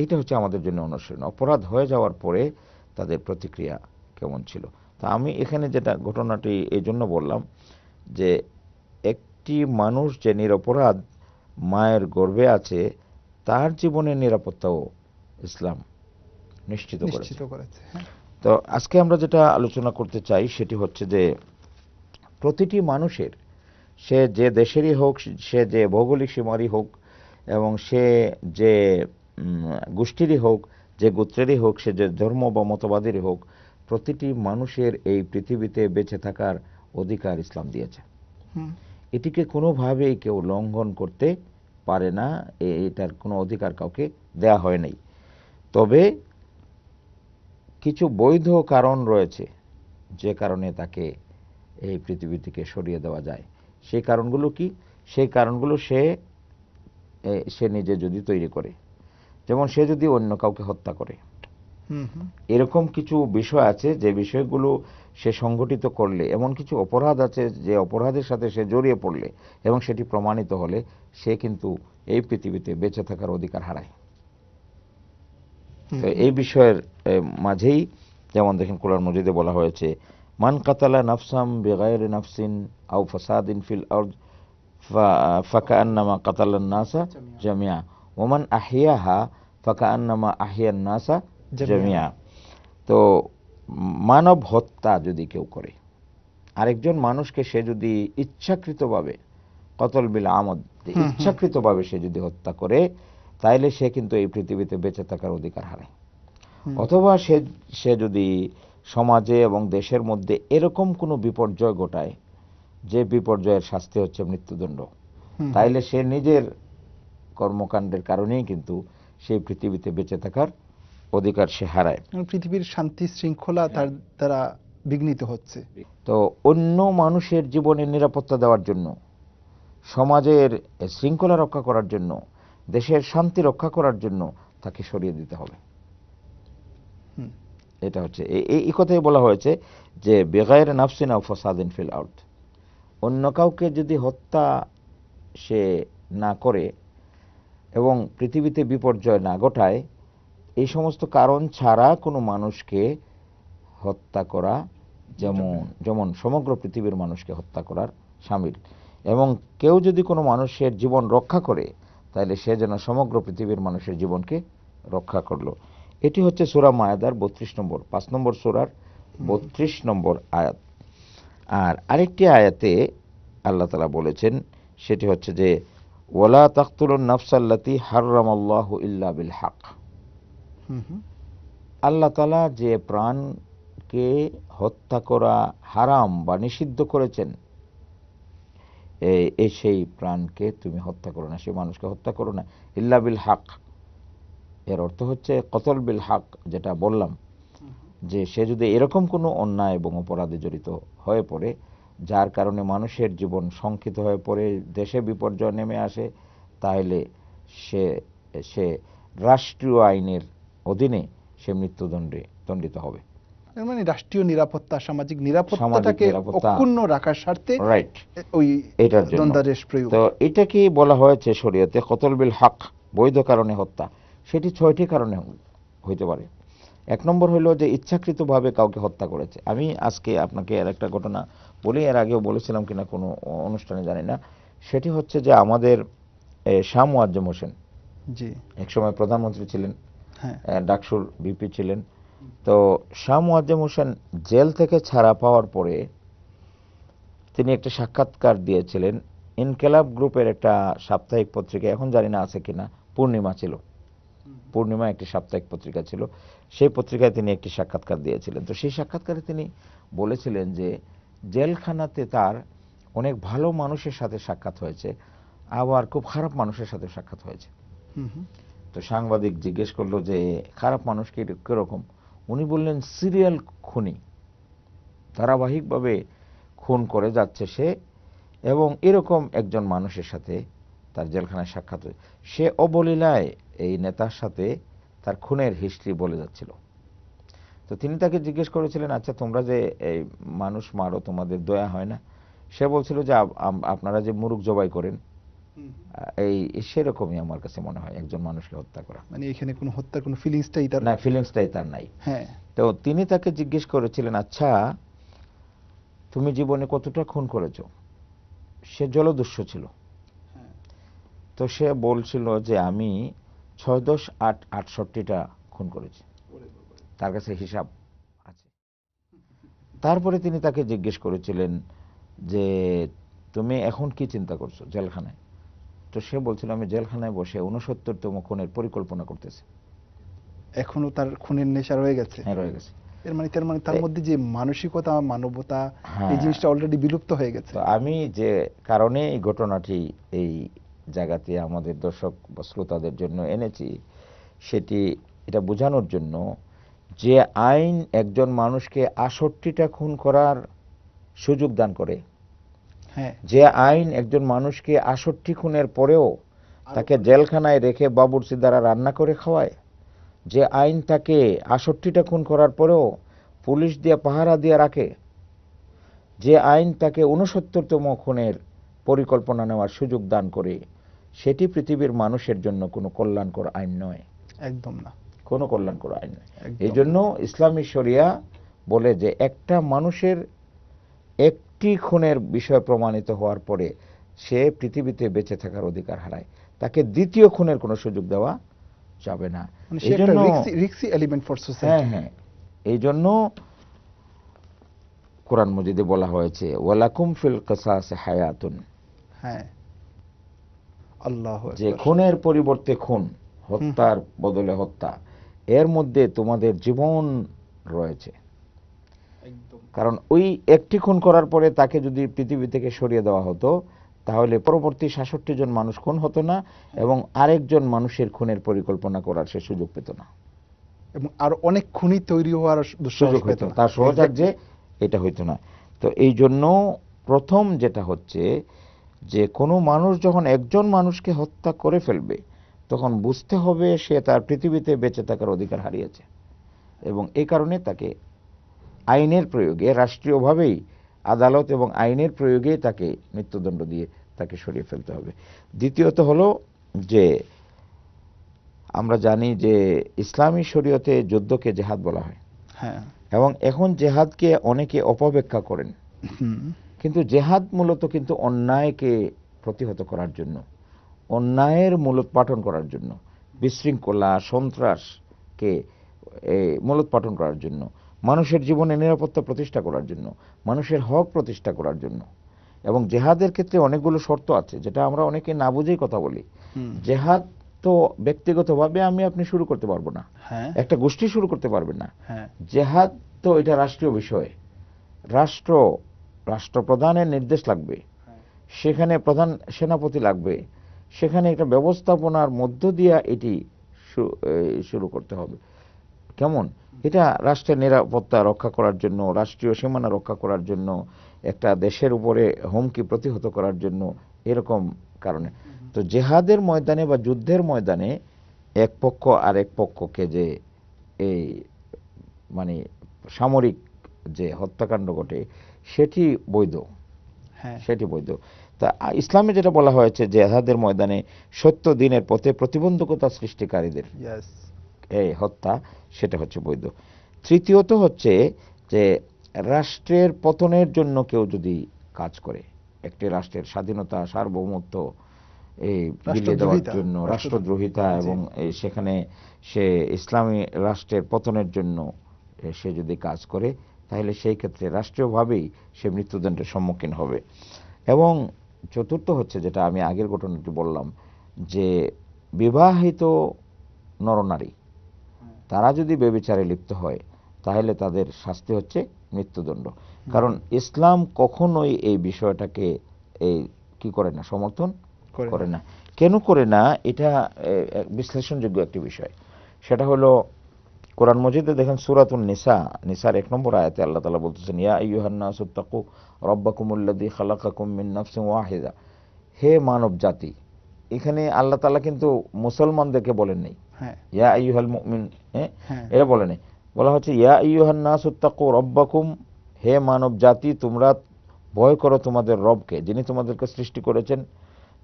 এইটা হচ্ছে আমাদের জন্য অনুসরণ অপরাধ হয়ে যাওয়ার পরে তাদের প্রতিক্রিয়া কেমন ছিল তা আমি এখানে যেটা ঘটনাটি এই জন্য বললাম যে একটি মানুষ যে নিরপরাধ মায়ের গর্বে আছে তার জীবনের নিরাপত্তাও ইসলাম নিশ্চিত করেছে হ্যাঁ। তো আজকে আমরা যেটা আলোচনা করতে চাই সেটি হচ্ছে যে প্রতিটি মানুষের সে যে দেশেরই হোক সে যে ভৌগোলিক সীমারই হোক এবং সে যে গোষ্ঠীরই হোক যে গোত্রেরই হোক সে যে ধর্ম বা মতবাদেরই হোক প্রতিটি মানুষের এই পৃথিবীতে বেঁচে থাকার অধিকার ইসলাম দিয়েছে এটিকে কোনোভাবেই কেউ লঙ্ঘন করতে পারে না এটার কোনো অধিকার কাউকে দেয়া হয় নাই তবে কিছু বৈধ কারণ রয়েছে যে কারণে তাকে এই পৃথিবী থেকে সরিয়ে দেওয়া যায় সেই কারণগুলো কি সেই কারণগুলো সে সে নিজে যদি তৈরি করে যেমন সে যদি অন্য কাউকে হত্যা করে এরকম কিছু বিষয় আছে যে বিষয়গুলো সে সংগঠিত করলে এমন কিছু অপরাধ আছে যে অপরাধের সাথে সে জড়িয়ে পড়লে এবং সেটি প্রমাণিত হলে সে কিন্তু এই পৃথিবীতে বেঁচে থাকার অধিকার হারায় এই বিষয়ের মাঝেই যেমন দেখেন কোরআন মজিদে বলা হয়েছে মান কাতালা নাফসাম বেগায়ের নাফসিন আউ ফাসাদিন ফিল আর্জ ফাকা আন্নামা কাতালান নাসা জামিয়া ওমান আহিয়াহা ফাঁকা আন্নামা আহিয়ান নাসা জমিয়া তো মানব হত্যা যদি কেউ করে আরেকজন মানুষকে সে যদি ইচ্ছাকৃতভাবে কতল বিল আমদ ইচ্ছাকৃতভাবে সে যদি হত্যা করে তাইলে সে কিন্তু এই পৃথিবীতে বেঁচে থাকার অধিকার হারায় অথবা সে সে যদি সমাজে এবং দেশের মধ্যে এরকম কোনো বিপর্যয় ঘটায় যে বিপর্যয়ের শাস্তি হচ্ছে মৃত্যুদণ্ড তাইলে সে নিজের কর্মকাণ্ডের কারণেই কিন্তু সেই পৃথিবীতে বেঁচে থাকার অধিকার সে হারায় পৃথিবীর শান্তি শৃঙ্খলা তার দ্বারা বিঘ্নিত হচ্ছে তো অন্য মানুষের জীবনে নিরাপত্তা দেওয়ার জন্য সমাজের শৃঙ্খলা রক্ষা করার জন্য দেশের শান্তি রক্ষা করার জন্য তাকে সরিয়ে দিতে হবে এটা হচ্ছে এই কথাই বলা হয়েছে যে বেগায়ের নাফসিনা ফসাদিন ফিল আউট অন্য কাউকে যদি হত্যা সে না করে এবং পৃথিবীতে বিপর্যয় না ঘটায় এই সমস্ত কারণ ছাড়া কোনো মানুষকে হত্যা করা যেমন যেমন সমগ্র পৃথিবীর মানুষকে হত্যা করার সামিল এবং কেউ যদি কোনো মানুষের জীবন রক্ষা করে তাহলে সে যেন সমগ্র পৃথিবীর মানুষের জীবনকে রক্ষা করলো এটি হচ্ছে সুরা মায়াদার বত্রিশ নম্বর পাঁচ নম্বর সুরার বত্রিশ নম্বর আয়াত আর আরেকটি আয়াতে আল্লাহ তালা বলেছেন সেটি হচ্ছে যে ওলা আল্লাহ ইল্লা বিল হাক আল্লাহ তালা যে প্রাণকে হত্যা করা হারাম বা নিষিদ্ধ করেছেন এ সেই প্রাণকে তুমি হত্যা করো না সেই মানুষকে হত্যা করো না ইল্লা বিল হাক এর অর্থ হচ্ছে কতল বিল হাক যেটা বললাম যে সে যদি এরকম কোনো অন্যায় এবং অপরাধে জড়িত হয়ে পড়ে যার কারণে মানুষের জীবন শঙ্কিত হয়ে পড়ে দেশে বিপর্যয় নেমে আসে তাহলে সে সে রাষ্ট্রীয় আইনের অধীনে সে মৃত্যুদণ্ডে দণ্ডিত হবে মানে রাষ্ট্রীয় নিরাপত্তা সামাজিক নিরাপত্তাটাকে অক্ষুণ্ণ রাখার স্বার্থে রাইট ওই এটার দণ্ডাদেশ প্রয়োগ তো এটাকে বলা হয়েছে শরীয়তে কতল বিল হক বৈধ কারণে হত্যা সেটি ছয়টি কারণে হইতে পারে এক নম্বর হলো যে ইচ্ছাকৃতভাবে কাউকে হত্যা করেছে আমি আজকে আপনাকে আর একটা ঘটনা বলি এর আগেও বলেছিলাম কিনা কোনো অনুষ্ঠানে জানি না সেটি হচ্ছে যে আমাদের শাম ওয়াজম হোসেন জি একসময় প্রধানমন্ত্রী ছিলেন হ্যাঁ ডাকসুর বিপি ছিলেন তো শাম ওয়াজম হোসেন জেল থেকে ছাড়া পাওয়ার পরে তিনি একটা সাক্ষাৎকার দিয়েছিলেন ইনকেলাব গ্রুপের একটা সাপ্তাহিক পত্রিকা এখন জানি না আছে কিনা পূর্ণিমা ছিল পূর্ণিমা একটি সাপ্তাহিক পত্রিকা ছিল সেই পত্রিকায় তিনি একটি সাক্ষাৎকার দিয়েছিলেন তো সেই সাক্ষাৎকারে তিনি বলেছিলেন যে জেলখানাতে তার অনেক ভালো মানুষের সাথে সাক্ষাৎ হয়েছে আবার খুব খারাপ মানুষের সাথে সাক্ষাৎ হয়েছে তো সাংবাদিক জিজ্ঞেস করলো যে খারাপ মানুষকে কিরকম উনি বললেন সিরিয়াল খুনি ধারাবাহিকভাবে খুন করে যাচ্ছে সে এবং এরকম একজন মানুষের সাথে তার জেলখানায় সাক্ষাৎ হয়েছে সে অবলীলায় এই নেতার সাথে তার খুনের হিস্ট্রি বলে যাচ্ছিল তো তিনি তাকে জিজ্ঞেস করেছিলেন আচ্ছা তোমরা যে এই মানুষ মারো তোমাদের দয়া হয় না সে বলছিল যে আপনারা যে মুরুখ জবাই করেন এই সেরকমই আমার কাছে মনে হয় একজন মানুষকে হত্যা করা মানে এখানে কোনো হত্যার কোনো ফিলিংসটাই তার না ফিলিংসটাই তার নাই হ্যাঁ তো তিনি তাকে জিজ্ঞেস করেছিলেন আচ্ছা তুমি জীবনে কতটা খুন করেছো সে জলদস্যু ছিল হ্যাঁ। তো সে বলছিল যে আমি ছয় দশ আট আটষট্টিটা খুন করেছে তার কাছে হিসাব আছে তারপরে তিনি তাকে জিজ্ঞেস করেছিলেন যে তুমি এখন কি চিন্তা করছো জেলখানায় তো সে বলছিল আমি জেলখানায় বসে তম খুনের পরিকল্পনা করতেছি এখনো তার খুনের নেশা রয়ে গেছে হ্যাঁ রয়ে গেছে এর মানে তার মানে তার মধ্যে যে মানসিকতা মানবতা এই হ্যাঁ। জিনিসটা অলরেডি বিলুপ্ত হয়ে গেছে আমি যে কারণে এই ঘটনাটি এই জায়গাতে আমাদের দর্শক বা শ্রোতাদের জন্য এনেছি সেটি এটা বোঝানোর জন্য যে আইন একজন মানুষকে আষট্টিটা খুন করার সুযোগ দান করে হ্যাঁ। যে আইন একজন মানুষকে আষট্টি খুনের পরেও তাকে জেলখানায় রেখে বাবুরচি দ্বারা রান্না করে খাওয়ায় যে আইন তাকে আষট্টিটা খুন করার পরেও পুলিশ দিয়ে পাহারা দিয়ে রাখে যে আইন তাকে উনসত্তরতম খুনের পরিকল্পনা নেওয়ার সুযোগ দান করে সেটি পৃথিবীর মানুষের জন্য কোনো কল্যাণকর আইন নয় একদম না কোনো কল্যাণকর আইন নয় এই জন্য ইসলামী শরিয়া বলে যে একটা মানুষের একটি খুনের বিষয় প্রমাণিত হওয়ার পরে সে পৃথিবীতে বেঁচে থাকার অধিকার হারায় তাকে দ্বিতীয় খুনের কোনো সুযোগ দেওয়া যাবে না মানে হ্যাঁ হ্যাঁ এই জন্য কোরআন মজিদে বলা হয়েছে ওয়ালাকুম ফিল কাসাসে হায়াতুন হ্যাঁ যে খুনের পরিবর্তে খুন হত্যার বদলে হত্যা এর মধ্যে তোমাদের জীবন রয়েছে কারণ ওই একটি খুন করার পরে তাকে যদি পৃথিবী থেকে সরিয়ে দেওয়া হতো তাহলে পরবর্তী সাতষট্টি জন মানুষ খুন হতো না এবং আরেকজন মানুষের খুনের পরিকল্পনা করার সে সুযোগ পেত না এবং আর অনেক খুনি তৈরি হওয়ার সুযোগ পেত তার সহজাত যে এটা হইতো না তো এই জন্য প্রথম যেটা হচ্ছে যে কোনো মানুষ যখন একজন মানুষকে হত্যা করে ফেলবে তখন বুঝতে হবে সে তার পৃথিবীতে বেঁচে থাকার অধিকার হারিয়েছে এবং এ কারণে তাকে আইনের প্রয়োগে রাষ্ট্রীয়ভাবেই আদালত এবং আইনের প্রয়োগে তাকে মৃত্যুদণ্ড দিয়ে তাকে সরিয়ে ফেলতে হবে দ্বিতীয়ত হলো যে আমরা জানি যে ইসলামী শরীয়তে যুদ্ধকে জেহাদ বলা হয় হ্যাঁ এবং এখন জেহাদকে অনেকে অপব্যাখ্যা করেন কিন্তু জেহাদ মূলত কিন্তু অন্যায়কে প্রতিহত করার জন্য অন্যায়ের মূলোৎপাটন করার জন্য বিশৃঙ্খলা সন্ত্রাসকে মূলোৎপাটন করার জন্য মানুষের জীবনে নিরাপত্তা প্রতিষ্ঠা করার জন্য মানুষের হক প্রতিষ্ঠা করার জন্য এবং জেহাদের ক্ষেত্রে অনেকগুলো শর্ত আছে যেটা আমরা অনেকে না বুঝেই কথা বলি জেহাদ তো ব্যক্তিগতভাবে আমি আপনি শুরু করতে পারবো না হ্যাঁ। একটা গোষ্ঠী শুরু করতে পারবেন না হ্যাঁ। জেহাদ তো এটা রাষ্ট্রীয় বিষয় রাষ্ট্র রাষ্ট্রপ্রধানের নির্দেশ লাগবে সেখানে প্রধান সেনাপতি লাগবে সেখানে একটা ব্যবস্থাপনার মধ্য দিয়ে এটি শুরু করতে হবে কেমন এটা রাষ্ট্রের নিরাপত্তা রক্ষা করার জন্য রাষ্ট্রীয় সীমানা রক্ষা করার জন্য একটা দেশের উপরে হুমকি প্রতিহত করার জন্য এরকম কারণে তো জেহাদের ময়দানে বা যুদ্ধের ময়দানে এক পক্ষ আর এক পক্ষকে যে এই মানে সামরিক যে হত্যাকাণ্ড ঘটে সেটি বৈধ হ্যাঁ। সেটি বৈধ তা ইসলামে যেটা বলা হয়েছে যে এহাদের ময়দানে সত্য দিনের পথে প্রতিবন্ধকতা সৃষ্টিকারীদের এই হত্যা সেটা হচ্ছে বৈধ তৃতীয়ত হচ্ছে যে রাষ্ট্রের পতনের জন্য কেউ যদি কাজ করে একটি রাষ্ট্রের স্বাধীনতা সার্বভৌমত্ব এই বিলিয়ে দেওয়ার জন্য রাষ্ট্রদ্রোহিতা এবং সেখানে সে ইসলামী রাষ্ট্রের পতনের জন্য সে যদি কাজ করে তাহলে সেই ক্ষেত্রে রাষ্ট্রীয়ভাবেই সে মৃত্যুদণ্ডের সম্মুখীন হবে এবং চতুর্থ হচ্ছে যেটা আমি আগের ঘটনাটি বললাম যে বিবাহিত নরনারী তারা যদি বেবিচারে লিপ্ত হয় তাহলে তাদের শাস্তি হচ্ছে মৃত্যুদণ্ড কারণ ইসলাম কখনোই এই বিষয়টাকে এই কি করে না সমর্থন করে না কেন করে না এটা বিশ্লেষণযোগ্য একটি বিষয় সেটা হলো কোরআন মজিদে দেখেন সুরাতুল নিসা নিসার এক নম্বর আয়তে আল্লাহ তালা বলতেছেন ইয়া ইউহান্না সুত্তাকু রব্বাকুমুল্লাদি খালাকাকুম মিন ওয়াহিদা হে মানব জাতি এখানে আল্লাহ তালা কিন্তু মুসলমানদেরকে বলেন নাই হ্যাঁ। ইয়া মুমিন এটা হ্যাঁ। বলে বলা হচ্ছে ইয়া ইউহান্না সুত্তাকু রব্বাকুম হে মানব জাতি তোমরা ভয় করো তোমাদের রবকে যিনি তোমাদেরকে সৃষ্টি করেছেন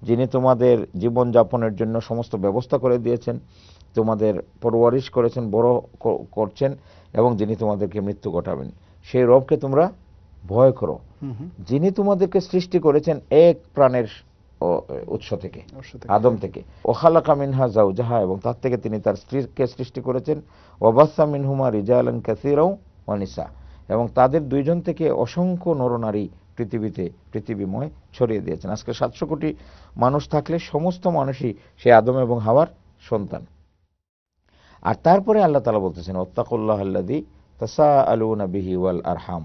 যিনি তোমাদের জীবনযাপনের জন্য সমস্ত ব্যবস্থা করে দিয়েছেন তোমাদের পরওয়ারিশ করেছেন বড় করছেন এবং যিনি তোমাদেরকে মৃত্যু ঘটাবেন সেই রবকে তোমরা ভয় করো যিনি তোমাদেরকে সৃষ্টি করেছেন এক প্রাণের উৎস থেকে আদম থেকে ওখালা কামিনহা জাহা এবং তার থেকে তিনি তার স্ত্রীকে সৃষ্টি করেছেন ওবাসা মিনহুমা রিজালান কাসিরাও অনিসা এবং তাদের দুইজন থেকে অসংখ্য নরনারী পৃথিবীতে পৃথিবীময় ছড়িয়ে দিয়েছেন আজকে সাতশো কোটি মানুষ থাকলে সমস্ত মানুষই সে আদম এবং হাওয়ার সন্তান আর তারপরে আল্লাহ তালা বলতেছেন ওত্তাকুল্লাহ তাসা আলুনা বিহি ওয়াল হাম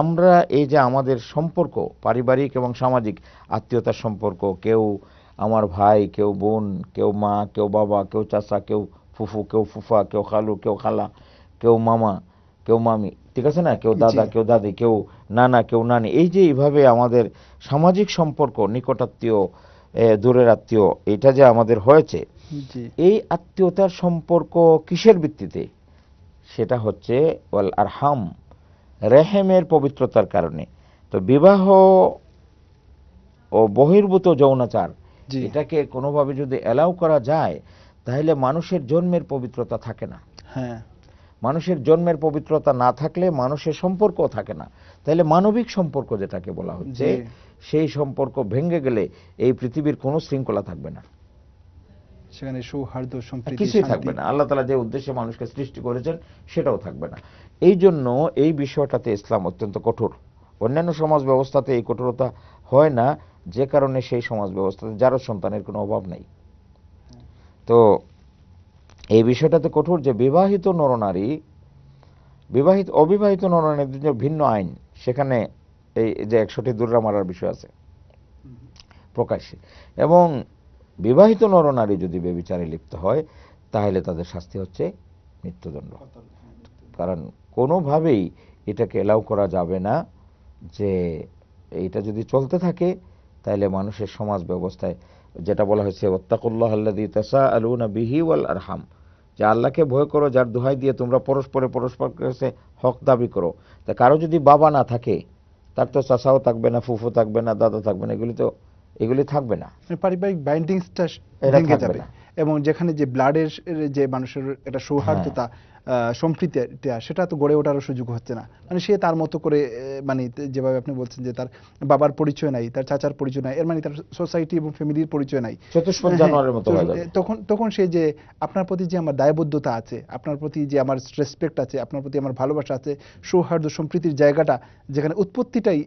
আমরা এই যে আমাদের সম্পর্ক পারিবারিক এবং সামাজিক আত্মীয়তার সম্পর্ক কেউ আমার ভাই কেউ বোন কেউ মা কেউ বাবা কেউ চাচা কেউ ফুফু কেউ ফুফা কেউ খালু কেউ খালা কেউ মামা কেউ মামি ঠিক আছে না কেউ দাদা কেউ দাদি কেউ নানা কেউ নানি এই যে এইভাবে আমাদের সামাজিক সম্পর্ক নিকটাত্মীয় দূরের আত্মীয় এটা যে আমাদের হয়েছে এই আত্মীয়তার সম্পর্ক কিসের ভিত্তিতে সেটা হচ্ছে ওয়াল আর হাম রেহেমের পবিত্রতার কারণে তো বিবাহ ও বহির্ভূত যৌনাচার এটাকে কোনোভাবে যদি অ্যালাউ করা যায় তাহলে মানুষের জন্মের পবিত্রতা থাকে না হ্যাঁ মানুষের জন্মের পবিত্রতা না থাকলে মানুষের সম্পর্ক থাকে না তাহলে মানবিক সম্পর্ক যেটাকে বলা হচ্ছে সেই সম্পর্ক ভেঙে গেলে এই পৃথিবীর কোন শৃঙ্খলা থাকবে না সেখানে সৌহার্দ্য সম্প্রীতি কিছুই থাকবে না আল্লাহ তালা যে উদ্দেশ্যে মানুষকে সৃষ্টি করেছেন সেটাও থাকবে না এই জন্য এই বিষয়টাতে ইসলাম অত্যন্ত কঠোর অন্যান্য সমাজ ব্যবস্থাতে এই কঠোরতা হয় না যে কারণে সেই সমাজ ব্যবস্থাতে যারও সন্তানের কোনো অভাব নেই তো এই বিষয়টাতে কঠোর যে বিবাহিত নরনারী বিবাহিত অবিবাহিত নরনারীদের জন্য ভিন্ন আইন সেখানে এই যে একশোটি দুর্রা মারার বিষয় আছে প্রকাশ্যে এবং বিবাহিত নরনারী যদি বেবিচারে লিপ্ত হয় তাহলে তাদের শাস্তি হচ্ছে মৃত্যুদণ্ড কারণ কোনোভাবেই এটাকে এলাও করা যাবে না যে এটা যদি চলতে থাকে তাহলে মানুষের সমাজ ব্যবস্থায় যেটা বলা হয়েছে ওত্তাকুল্লাহ আল্লাদি তাসা আলুনা বিহি ওয়াল হাম যে আল্লাহকে ভয় করো যার দোহাই দিয়ে তোমরা পরস্পরে পরস্পর হক দাবি করো তা কারো যদি বাবা না থাকে তার তো চাষাও থাকবে না ফুফু থাকবে না দাদা থাকবে না এগুলি তো এগুলি থাকবে না মানে পারিবারিক বাইন্ডিংসটা ভেঙে যাবে এবং যেখানে যে ব্লাডের যে মানুষের এটা সৌহার্দ্যতা হ্যাঁ। সম্প্রীতিটা সেটা তো গড়ে ওঠারও সুযোগ হচ্ছে না মানে সে তার মতো করে মানে যেভাবে আপনি বলছেন যে তার বাবার পরিচয় নাই তার চাচার পরিচয় নাই এর মানে তার সোসাইটি এবং ফ্যামিলির পরিচয় নাই হ্যাঁ, তখন তখন সে যে আপনার প্রতি যে আমার দায়বদ্ধতা আছে আপনার প্রতি যে আমার রেসপেক্ট আছে আপনার প্রতি আমার ভালোবাসা আছে সৌহার্দ্য সম্প্রীতির জায়গাটা যেখানে উৎপত্তিটাই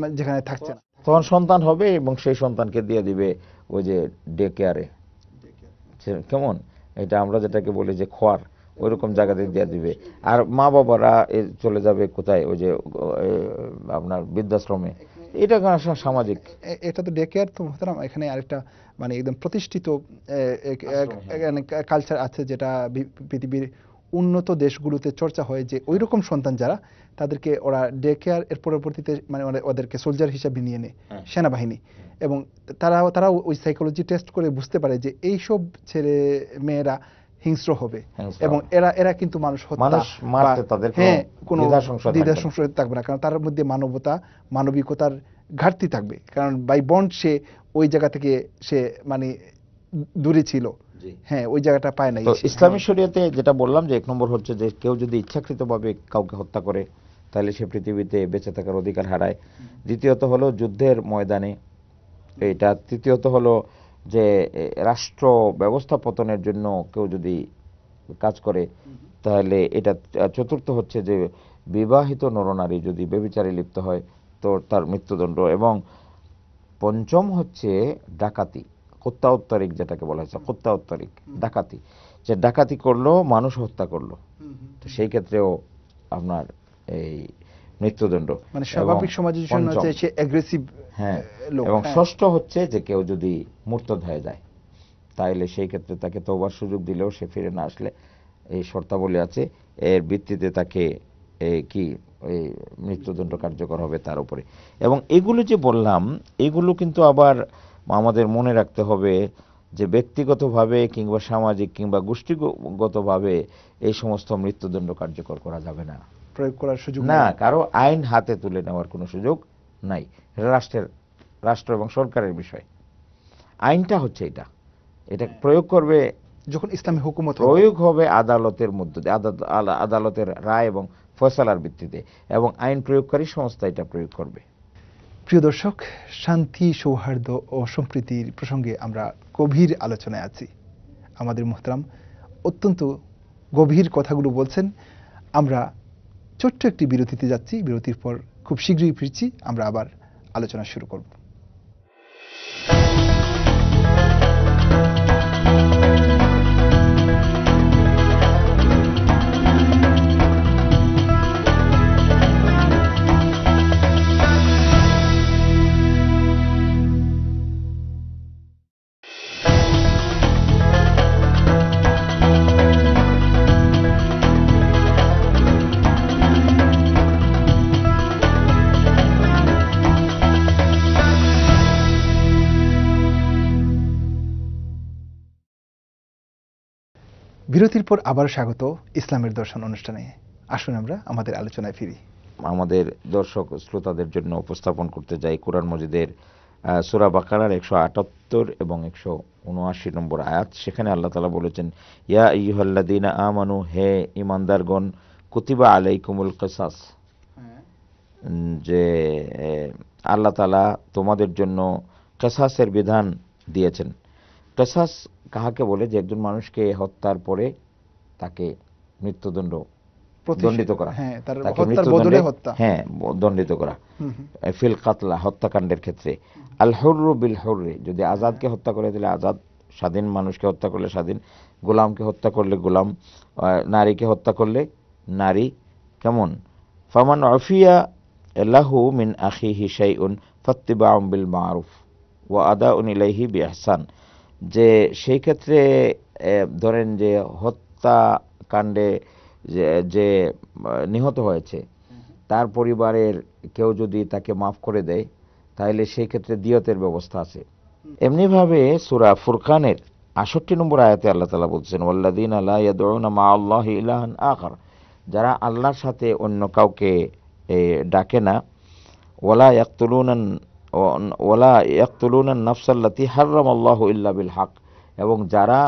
মানে যেখানে থাকছে না তখন সন্তান হবে এবং সেই সন্তানকে দিয়ে দিবে ওই যে ডে কেয়ারে কেমন এটা আমরা যেটাকে বলি যে খোয়ার ওইরকম জায়গাতে দিয়ে দিবে আর মা বাবারা চলে যাবে কোথায় ওই যে আপনার বৃদ্ধাশ্রমে এটা সামাজিক এটা তো ডে কেয়ার তো মোহতারাম এখানে আরেকটা মানে একদম প্রতিষ্ঠিত কালচার আছে যেটা পৃথিবীর উন্নত দেশগুলোতে চর্চা হয় যে ওই রকম সন্তান যারা তাদেরকে ওরা ডে কেয়ার এর পরবর্তীতে মানে ওদেরকে সোলজার হিসাবে নিয়ে নেয় হ্যাঁ। সেনাবাহিনী এবং তারা তারাও ওই সাইকোলজি টেস্ট করে বুঝতে পারে যে এই সব ছেলে মেয়েরা হিংস্র হবে এবং এরা এরা কিন্তু মানুষ হ্যাঁ কোনো দ্বিধা সংশয় থাকবে না কারণ তার মধ্যে মানবতা মানবিকতার ঘাটতি থাকবে কারণ বাই বন্ড সে ওই জায়গা থেকে সে মানে দূরে ছিল হ্যাঁ ওই জায়গাটা পায় না ইসলামী শরীয়তে যেটা বললাম যে এক নম্বর হচ্ছে যে কেউ যদি ইচ্ছাকৃতভাবে কাউকে হত্যা করে তাহলে সে পৃথিবীতে বেঁচে থাকার অধিকার হারায় দ্বিতীয়ত হলো যুদ্ধের ময়দানে এটা তৃতীয়ত হলো যে রাষ্ট্র ব্যবস্থা পতনের জন্য কেউ যদি কাজ করে তাহলে এটা চতুর্থ হচ্ছে যে বিবাহিত নরনারী যদি বেবিচারে লিপ্ত হয় তো তার মৃত্যুদণ্ড এবং পঞ্চম হচ্ছে ডাকাতি কোত্তা উত্তরিক যেটাকে বলা হয়েছে কোত্তা উত্তরিক ডাকাতি যে ডাকাতি করলো মানুষ হত্যা করলো তো সেই ক্ষেত্রেও আপনার এই মৃত্যুদণ্ড মানে স্বাভাবিক সমাজের জন্য যে অ্যাগ্রেসিভ হ্যাঁ এবং হ্যাঁ। ষষ্ঠ হচ্ছে যে কেউ যদি মূর্তদ হয়ে যায় তাইলে সেই ক্ষেত্রে তাকে তোবার সুযোগ দিলেও সে ফিরে না আসলে এই শর্তাবলী আছে এর ভিত্তিতে তাকে কি এই মৃত্যুদণ্ড কার্যকর হবে তার উপরে এবং এগুলো যে বললাম এগুলো কিন্তু আবার আমাদের মনে রাখতে হবে যে ব্যক্তিগতভাবে কিংবা সামাজিক কিংবা গোষ্ঠীগতভাবে এই সমস্ত মৃত্যুদণ্ড কার্যকর করা যাবে না প্রয়োগ করার সুযোগ না কারো আইন হাতে তুলে নেওয়ার কোনো সুযোগ নাই রাষ্ট্রের রাষ্ট্র এবং সরকারের বিষয় আইনটা হচ্ছে এটা এটা প্রয়োগ করবে যখন ইসলামী হুকুমত প্রয়োগ হবে আদালতের মধ্য দিয়ে আদালতের রায় এবং ফয়সালার ভিত্তিতে এবং আইন প্রয়োগকারী সংস্থা এটা প্রয়োগ করবে প্রিয় দর্শক শান্তি সৌহার্দ্য ও সম্প্রীতির প্রসঙ্গে আমরা গভীর আলোচনায় আছি আমাদের মোহতারাম অত্যন্ত গভীর কথাগুলো বলছেন আমরা ছোট্ট একটি বিরতিতে যাচ্ছি বিরতির পর খুব শীঘ্রই ফিরছি আমরা আবার আলোচনা শুরু করব বিরতির পর আবার স্বাগত ইসলামের দর্শন অনুষ্ঠানে আসুন আমরা আমাদের আলোচনায় ফিরি আমাদের দর্শক শ্রোতাদের জন্য উপস্থাপন করতে যাই কোরআন মজিদের সুরা বাকারার একশো আটাত্তর এবং একশো উনআশি নম্বর আয়াত সেখানে আল্লাহ তালা বলেছেন ইয়া ইহল্লাদিনা আমানু হে ইমানদারগণ কুতিবা কুমুল কসাস হ্যাঁ। যে আল্লাহ তালা তোমাদের জন্য কেসাসের বিধান দিয়েছেন কেসাস কাহাকে বলে যে একজন মানুষকে হত্যার পরে তাকে মৃত্যুদণ্ড দণ্ডিত করা হ্যাঁ তার হত্যার বদলে হত্যা হ্যাঁ দণ্ডিত করা ফিল কাতলা হত্যাকাণ্ডের ক্ষেত্রে আল হর্রু বিল হর্রে যদি আজাদকে হত্যা করে দিলে আজাদ স্বাধীন মানুষকে হত্যা করলে স্বাধীন গোলামকে হত্যা করলে গোলাম নারীকে হত্যা করলে নারী কেমন ফামান আফিয়া লাহু মিন আখিহি শাইউন ফাত্তিবাউম বিল মারুফ ওয়া আদা উন ইলাইহি বিহসান যে সেই ক্ষেত্রে ধরেন যে হত্যাকাণ্ডে যে নিহত হয়েছে তার পরিবারের কেউ যদি তাকে মাফ করে দেয় তাহলে সেই ক্ষেত্রে দিয়তের ব্যবস্থা আছে এমনিভাবে সুরা ফুরখানের আষট্টি নম্বর আয়াতে আল্লাহ তালা বলছেন ওল্লাদিন আল্লাহ ইয়াদুনা আল্লাহ ইলাহান আখার যারা আল্লাহর সাথে অন্য কাউকে ডাকে না ওলা ইয়াকতুলুনান ওলা ইয়াকতুলুনা নাফসাল্লাতি হার্রাম আল্লাহ ইল্লা বিল হাক এবং যারা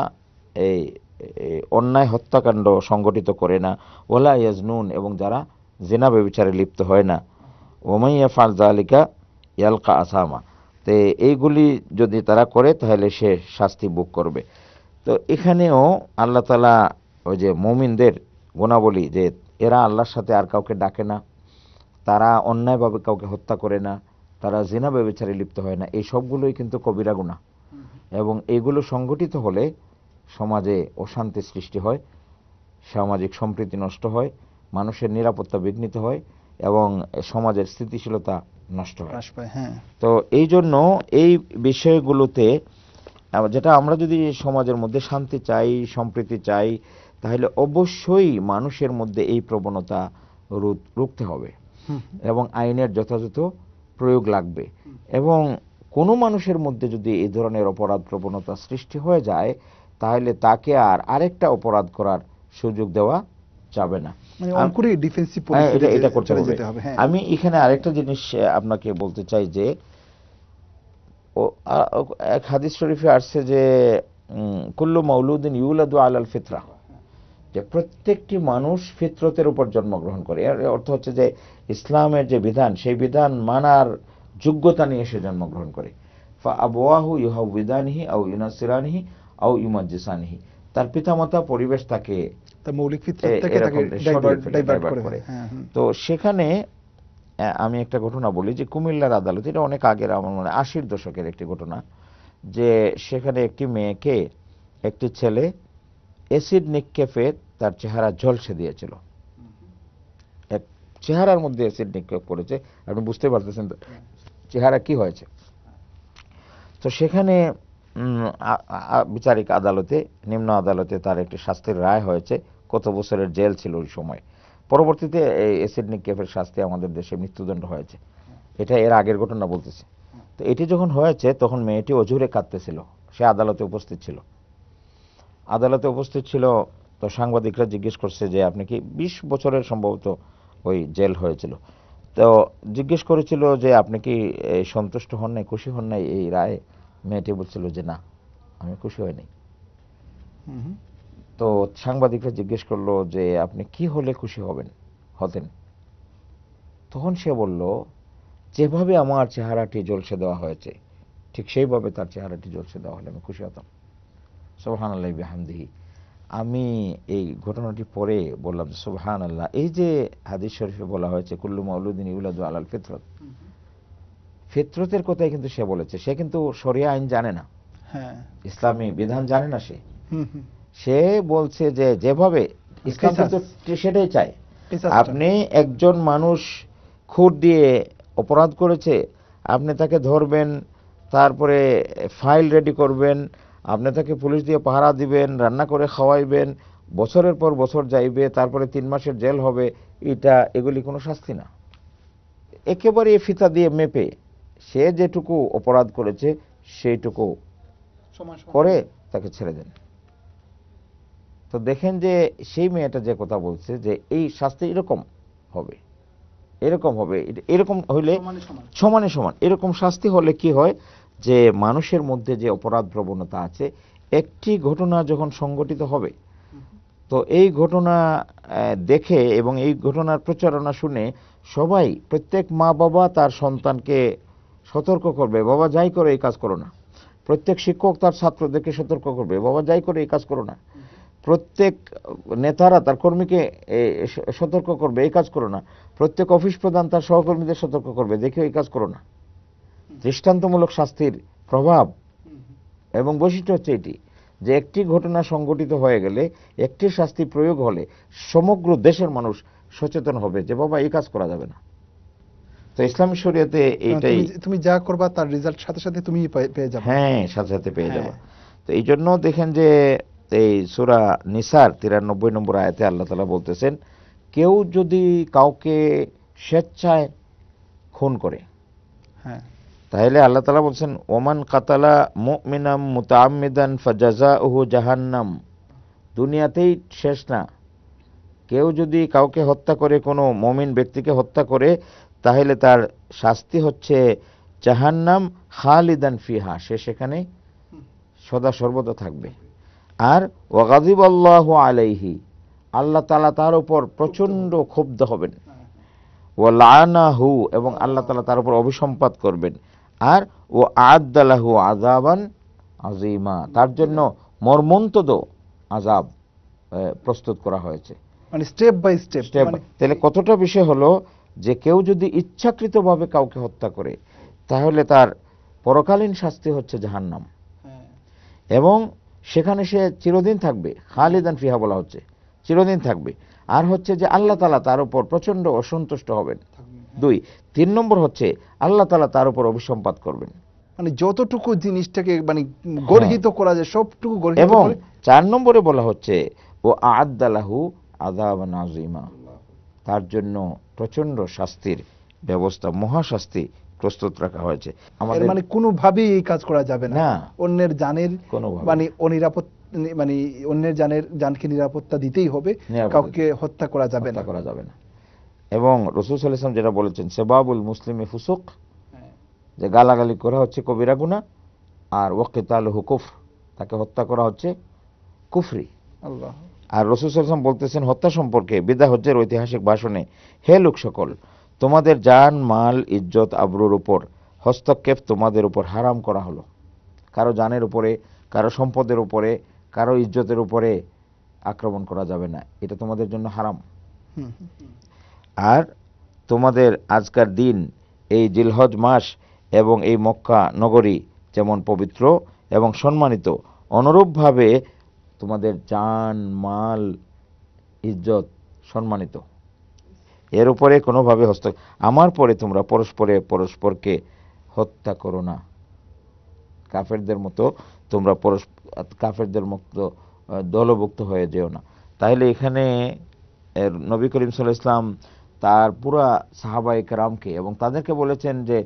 এই অন্যায় হত্যাকাণ্ড সংগঠিত করে না ওলা ইয়াজনুন এবং যারা জেনা বেবিচারে লিপ্ত হয় না ওমাইয়া ফাল জালিকা ইয়ালকা আসামা তো এইগুলি যদি তারা করে তাহলে সে শাস্তি ভোগ করবে তো এখানেও আল্লাহ তালা ওই যে মমিনদের গুণাবলী যে এরা আল্লাহর সাথে আর কাউকে ডাকে না তারা অন্যায়ভাবে কাউকে হত্যা করে না তারা জেনা ব্যবচারে লিপ্ত হয় না এই সবগুলোই কিন্তু কবিরা গুণা এবং এগুলো সংগঠিত হলে সমাজে অশান্তি সৃষ্টি হয় সামাজিক সম্প্রীতি নষ্ট হয় মানুষের নিরাপত্তা বিঘ্নিত হয় এবং সমাজের স্থিতিশীলতা নষ্ট হয় হ্যাঁ। তো এই জন্য এই বিষয়গুলোতে যেটা আমরা যদি সমাজের মধ্যে শান্তি চাই সম্প্রীতি চাই তাহলে অবশ্যই মানুষের মধ্যে এই প্রবণতা রুখতে হবে এবং আইনের যথাযথ প্রয়োগ লাগবে এবং কোনো মানুষের মধ্যে যদি এই ধরনের অপরাধ প্রবণতা সৃষ্টি হয়ে যায় তাহলে তাকে আর আরেকটা অপরাধ করার সুযোগ দেওয়া যাবে না মানে হ্যাঁ, এটা করতে হবে হ্যাঁ। আমি এখানে আরেকটা জিনিস আপনাকে বলতে চাই যে এক হাদিস শরীফে আসছে যে কুল্লু মৌলুদ্দিন ইউলাদু আল আল ফিতরা যে প্রত্যেকটি মানুষ ফিতরতের উপর জন্মগ্রহণ করে এর অর্থ হচ্ছে যে ইসলামের যে বিধান সেই বিধান মানার যোগ্যতা নিয়ে সে জন্মগ্রহণ করে ফা আবওয়াহু ইহা বিধানহি আউ ইউনাসিরানহি আউ ইমাজিসানহি তার পিতামাতা পরিবেশ তাকে মৌলিক হ্যাঁ, হ্যাঁ। তো সেখানে আমি একটা ঘটনা বলি যে কুমিল্লার আদালত এটা অনেক আগের আমার মনে আশির দশকের একটি ঘটনা যে সেখানে একটি মেয়েকে একটি ছেলে অ্যাসিড নিক্ষেপে তার চেহারা ঝলসে দিয়েছিল এক চেহারার মধ্যে অ্যাসিড নিক্ষেপ করেছে আপনি বুঝতে পারতেছেন চেহারা কি হয়েছে তো সেখানে বিচারিক আদালতে নিম্ন আদালতে তার একটি শাস্তির রায় হয়েছে কত বছরের জেল ছিল ওই সময় পরবর্তীতে এই অ্যাসিড নিক্ষেপের শাস্তি আমাদের দেশে মৃত্যুদণ্ড হয়েছে এটা এর আগের ঘটনা বলতেছে তো এটি যখন হয়েছে তখন মেয়েটি অজুরে কাঁদতেছিল সে আদালতে উপস্থিত ছিল আদালতে উপস্থিত ছিল তো সাংবাদিকরা জিজ্ঞেস করছে যে আপনি কি বিশ বছরের সম্ভবত ওই জেল হয়েছিল তো জিজ্ঞেস করেছিল যে আপনি কি সন্তুষ্ট হন নাই খুশি হন নাই এই রায় মেয়েটি বলছিল যে না আমি খুশি হইনি তো সাংবাদিকরা জিজ্ঞেস করলো যে আপনি কি হলে খুশি হবেন হতেন তখন সে বলল যেভাবে আমার চেহারাটি জলসে দেওয়া হয়েছে ঠিক সেইভাবে তার চেহারাটি জলসে দেওয়া হলে আমি খুশি হতাম সোহান আল্লাহ বিহামদিহি আমি এই ঘটনাটি পরে বললাম যে সোহান আল্লাহ এই যে হাদিস শরীফে বলা হয়েছে কুল্লু মাউলুদ্দিন ইউলাদু আলাল ফেতরত ফেতরতের কথাই কিন্তু সে বলেছে সে কিন্তু সরিয়া আইন জানে না হ্যাঁ। ইসলামী বিধান জানে না সে সে বলছে যে যেভাবে ইসলাম কিন্তু সেটাই চায় আপনি একজন মানুষ খুঁট দিয়ে অপরাধ করেছে আপনি তাকে ধরবেন তারপরে ফাইল রেডি করবেন আপনি তাকে পুলিশ দিয়ে পাহারা দিবেন রান্না করে খাওয়াইবেন বছরের পর বছর যাইবে তারপরে তিন মাসের জেল হবে এটা এগুলি কোনো শাস্তি না একেবারে ফিতা দিয়ে মেপে সে যেটুকু অপরাধ করেছে সেইটুকু করে তাকে ছেড়ে দেন তো দেখেন যে সেই মেয়েটা যে কথা বলছে যে এই শাস্তি এরকম হবে এরকম হবে এরকম হইলে সমানে সমান এরকম শাস্তি হলে কি হয় যে মানুষের মধ্যে যে অপরাধ প্রবণতা আছে একটি ঘটনা যখন সংগঠিত হবে তো এই ঘটনা দেখে এবং এই ঘটনার প্রচারণা শুনে সবাই প্রত্যেক মা বাবা তার সন্তানকে সতর্ক করবে বাবা যাই করে এই কাজ করো না প্রত্যেক শিক্ষক তার ছাত্রদেরকে সতর্ক করবে বাবা যাই করে এই কাজ করো না প্রত্যেক নেতারা তার কর্মীকে সতর্ক করবে এই কাজ করো না প্রত্যেক অফিস প্রধান তার সহকর্মীদের সতর্ক করবে দেখে এই কাজ করো না দৃষ্টান্তমূলক শাস্তির প্রভাব এবং বৈশিষ্ট্য হচ্ছে এটি যে একটি ঘটনা সংগঠিত হয়ে গেলে একটি শাস্তি প্রয়োগ হলে সমগ্র দেশের মানুষ সচেতন হবে যে বাবা এই কাজ করা যাবে না তো ইসলামী শরীয়তে এইটাই তুমি যা করবা তার রেজাল্ট সাথে সাথে তুমি পেয়ে যাবে হ্যাঁ সাথে সাথে পেয়ে হ্যাঁ। যাবে তো এই জন্য দেখেন যে এই সুরা নিসার তিরানব্বই নম্বর আয়তে আল্লাহ তালা বলতেছেন কেউ যদি কাউকে স্বেচ্ছায় খুন করে হ্যাঁ তাহলে আল্লাহ তালা বলছেন ওমান কাতালা মুমিনাম মুতামিদান ফাজাজা উহু জাহান্নাম দুনিয়াতেই শেষ না কেউ যদি কাউকে হত্যা করে কোনো মমিন ব্যক্তিকে হত্যা করে তাহলে তার শাস্তি হচ্ছে জাহান্নাম খালিদান ফিহা সে সেখানে সদা সর্বদা থাকবে আর ওয়াগাজিব আল্লাহ আলাইহি আল্লাহ তালা তার উপর প্রচণ্ড ক্ষুব্ধ হবেন ও লানা হু এবং আল্লাহ তালা তার উপর অভিসম্পাত করবেন আর ও আদালাহু আজাবান আজিমা তার জন্য মর্মন্তদ আজাব প্রস্তুত করা হয়েছে মানে স্টেপ বাই স্টেপ মানে তাহলে কতটা বিষয় হলো যে কেউ যদি ইচ্ছাকৃতভাবে কাউকে হত্যা করে তাহলে তার পরকালীন শাস্তি হচ্ছে জাহান্নাম হ্যাঁ। এবং সেখানে সে চিরদিন থাকবে খালিদান ফিহা বলা হচ্ছে চিরদিন থাকবে আর হচ্ছে যে আল্লাহ তালা তার উপর প্রচন্ড অসন্তুষ্ট হবেন দুই তিন নম্বর হচ্ছে আল্লাহ তালা তার উপর অভিসম্পাত করবেন মানে যতটুকু জিনিসটাকে মানে গর্হিত হ্যাঁ। করা যায় সবটুকু গর্হিত এবং চার নম্বরে বলা হচ্ছে ও আদালাহু আদাবান আজিমা তার জন্য প্রচন্ড শাস্তির ব্যবস্থা মহাশাস্তি প্রস্তুত রাখা হয়েছে আমাদের মানে কোনোভাবেই এই কাজ করা যাবে না অন্যের জানের কোনো মানে অনিরাপদ মানে অন্যের জানের জানকে নিরাপত্তা দিতেই হবে কাউকে হত্যা করা যাবে না করা যাবে না এবং রসুল সাল্লাম যেটা বলেছেন সেবাবুল মুসলিমে ফুসুক যে গালাগালি করা হচ্ছে কবিরা গুনা আর ওয়াকিতাল হুকুফ তাকে হত্যা করা হচ্ছে কুফরি আর রসুল সাল্লাম বলতেছেন হত্যা সম্পর্কে বিদা হজ্জের ঐতিহাসিক ভাষণে হে লোক সকল তোমাদের যান মাল ইজ্জত আবরুর উপর হস্তক্ষেপ তোমাদের উপর হারাম করা হলো কারো জানের উপরে কারো সম্পদের উপরে কারো ইজ্জতের উপরে আক্রমণ করা যাবে না এটা তোমাদের জন্য হারাম আর তোমাদের আজকার দিন এই জিলহজ মাস এবং এই মক্কা নগরী যেমন পবিত্র এবং সম্মানিত অনুরূপভাবে তোমাদের যান মাল ইজ্জত সম্মানিত এর উপরে কোনোভাবে হস্ত আমার পরে তোমরা পরস্পরে পরস্পরকে হত্যা করো না কাফেরদের মতো তোমরা পরস কাফেরদের মতো দলভুক্ত হয়ে যেও না তাহলে এখানে নবী করিম সাল্লাহ ইসলাম তার পুরা সাহাবাই রামকে এবং তাদেরকে বলেছেন যে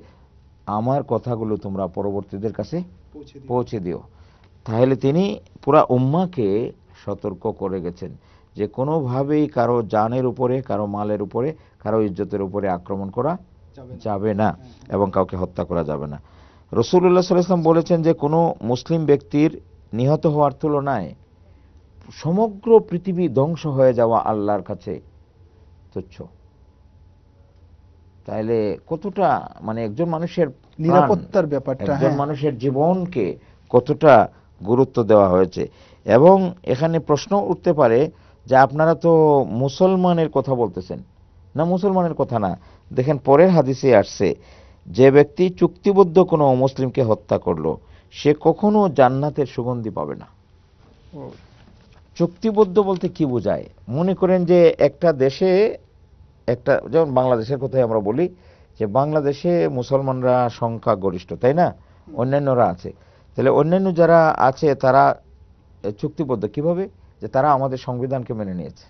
আমার কথাগুলো তোমরা পরবর্তীদের কাছে পৌঁছে দিও তাহলে তিনি পুরা উম্মাকে সতর্ক করে গেছেন যে কোনোভাবেই কারো জানের উপরে কারো মালের উপরে কারো ইজ্জতের উপরে আক্রমণ করা যাবে না হ্যাঁ, হ্যাঁ। এবং কাউকে হত্যা করা যাবে না রসুল্লাহ সাল্লাম বলেছেন যে কোনো মুসলিম ব্যক্তির নিহত হওয়ার তুলনায় সমগ্র পৃথিবী ধ্বংস হয়ে যাওয়া আল্লাহর কাছে তুচ্ছ তাহলে কতটা মানে একজন মানুষের নিরাপত্তার ব্যাপারটা একজন হ্যাঁ। মানুষের জীবনকে কতটা গুরুত্ব দেওয়া হয়েছে এবং এখানে প্রশ্ন উঠতে পারে যে আপনারা তো মুসলমানের কথা বলতেছেন না মুসলমানের কথা না দেখেন পরের হাদিসে আসছে যে ব্যক্তি চুক্তিবদ্ধ কোনো মুসলিমকে হত্যা করলো সে কখনো জান্নাতের সুগন্ধি পাবে না চুক্তিবদ্ধ বলতে কি বোঝায় মনে করেন যে একটা দেশে একটা যেমন বাংলাদেশের কথাই আমরা বলি যে বাংলাদেশে মুসলমানরা সংখ্যা গরিষ্ঠ তাই না অন্যান্যরা আছে তাহলে অন্যান্য যারা আছে তারা চুক্তিবদ্ধ কিভাবে যে তারা আমাদের সংবিধানকে মেনে নিয়েছে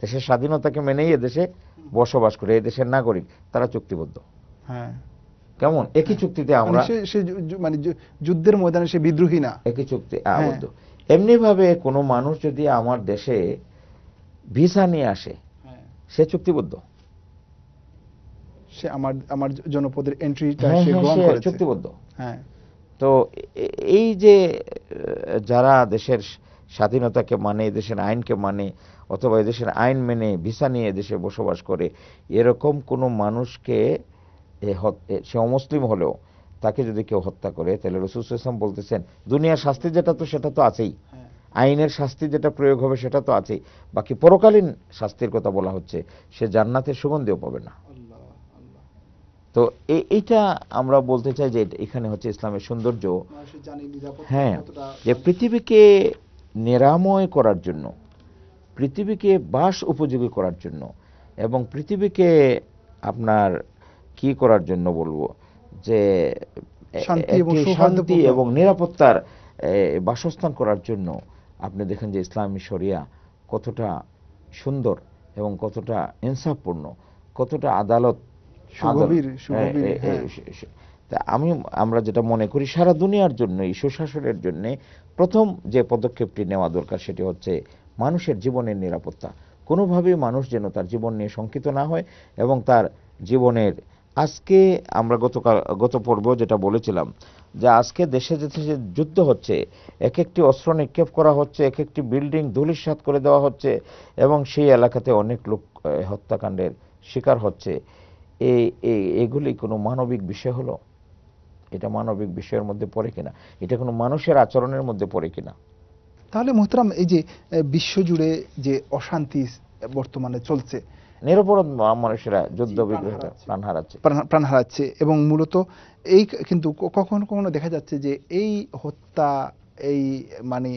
দেশের স্বাধীনতাকে মেনেই এদেশে বসবাস করে এদেশের নাগরিক তারা চুক্তিবদ্ধ হ্যাঁ কেমন একই চুক্তিতে মানে আমরা সে মানে যুদ্ধের ময়দানে সে বিদ্রোহী না একই চুক্তি আবদ্ধ হ্যাঁ। এমনিভাবে কোনো মানুষ যদি আমার দেশে ভিসা নিয়ে আসে সে চুক্তিবদ্ধ সে আমার আমার জনপদের এন্ট্রি হ্যাঁ, সে হ্যাঁ, চুক্তিবদ্ধ হ্যাঁ তো এই যে যারা দেশের স্বাধীনতাকে মানে দেশের আইনকে মানে অথবা দেশের আইন মেনে ভিসা নিয়ে দেশে বসবাস করে এরকম কোন মানুষকে সে অমুসলিম হলেও তাকে যদি কেউ হত্যা করে তাহলে রসুল ইসলাম বলতেছেন দুনিয়ার শাস্তি যেটা তো সেটা তো আছেই আইনের শাস্তি যেটা প্রয়োগ হবে সেটা তো আছেই বাকি পরকালীন শাস্তির কথা বলা হচ্ছে সে জান্নাতের সুগন্ধিও পাবে না তো এইটা আমরা বলতে চাই যে এখানে হচ্ছে ইসলামের সৌন্দর্য হ্যাঁ যে মানে- পৃথিবীকে নিরাময় করার জন্য পৃথিবীকে বাস উপযোগী করার জন্য এবং পৃথিবীকে আপনার কি করার জন্য বলবো যে শান্তি এবং নিরাপত্তার বাসস্থান করার জন্য আপনি দেখেন যে ইসলামী শরিয়া কতটা সুন্দর এবং কতটা ইনসাফপূর্ণ কতটা আদালত হ্যাঁ। আমি আমরা যেটা মনে করি সারা দুনিয়ার জন্য এই সুশাসনের জন্য প্রথম যে পদক্ষেপটি নেওয়া দরকার সেটি হচ্ছে মানুষের জীবনের নিরাপত্তা কোনোভাবেই মানুষ যেন তার জীবন নিয়ে শঙ্কিত না হয় এবং তার জীবনের আজকে আমরা গতকাল গত পর্ব যেটা বলেছিলাম যে আজকে দেশে যেতে যে যুদ্ধ হচ্ছে এক একটি অস্ত্র নিক্ষেপ করা হচ্ছে এক একটি বিল্ডিং ধুলিসাত করে দেওয়া হচ্ছে এবং সেই এলাকাতে অনেক লোক হত্যাকাণ্ডের শিকার হচ্ছে এই এগুলি কোনো মানবিক বিষয় হলো এটা মানবিক বিষয়ের মধ্যে পড়ে কিনা এটা কোনো মানুষের আচরণের মধ্যে পড়ে কিনা তাহলে মোহতারাম এই যে বিশ্বজুড়ে যে অশান্তি বর্তমানে চলছে নিরপরাধ মানুষেরা যুদ্ধ বিগ্রহে প্রাণ হারাচ্ছে প্রাণ হারাচ্ছে এবং মূলত এই কিন্তু কখনো কখনো দেখা যাচ্ছে যে এই হত্যা এই মানে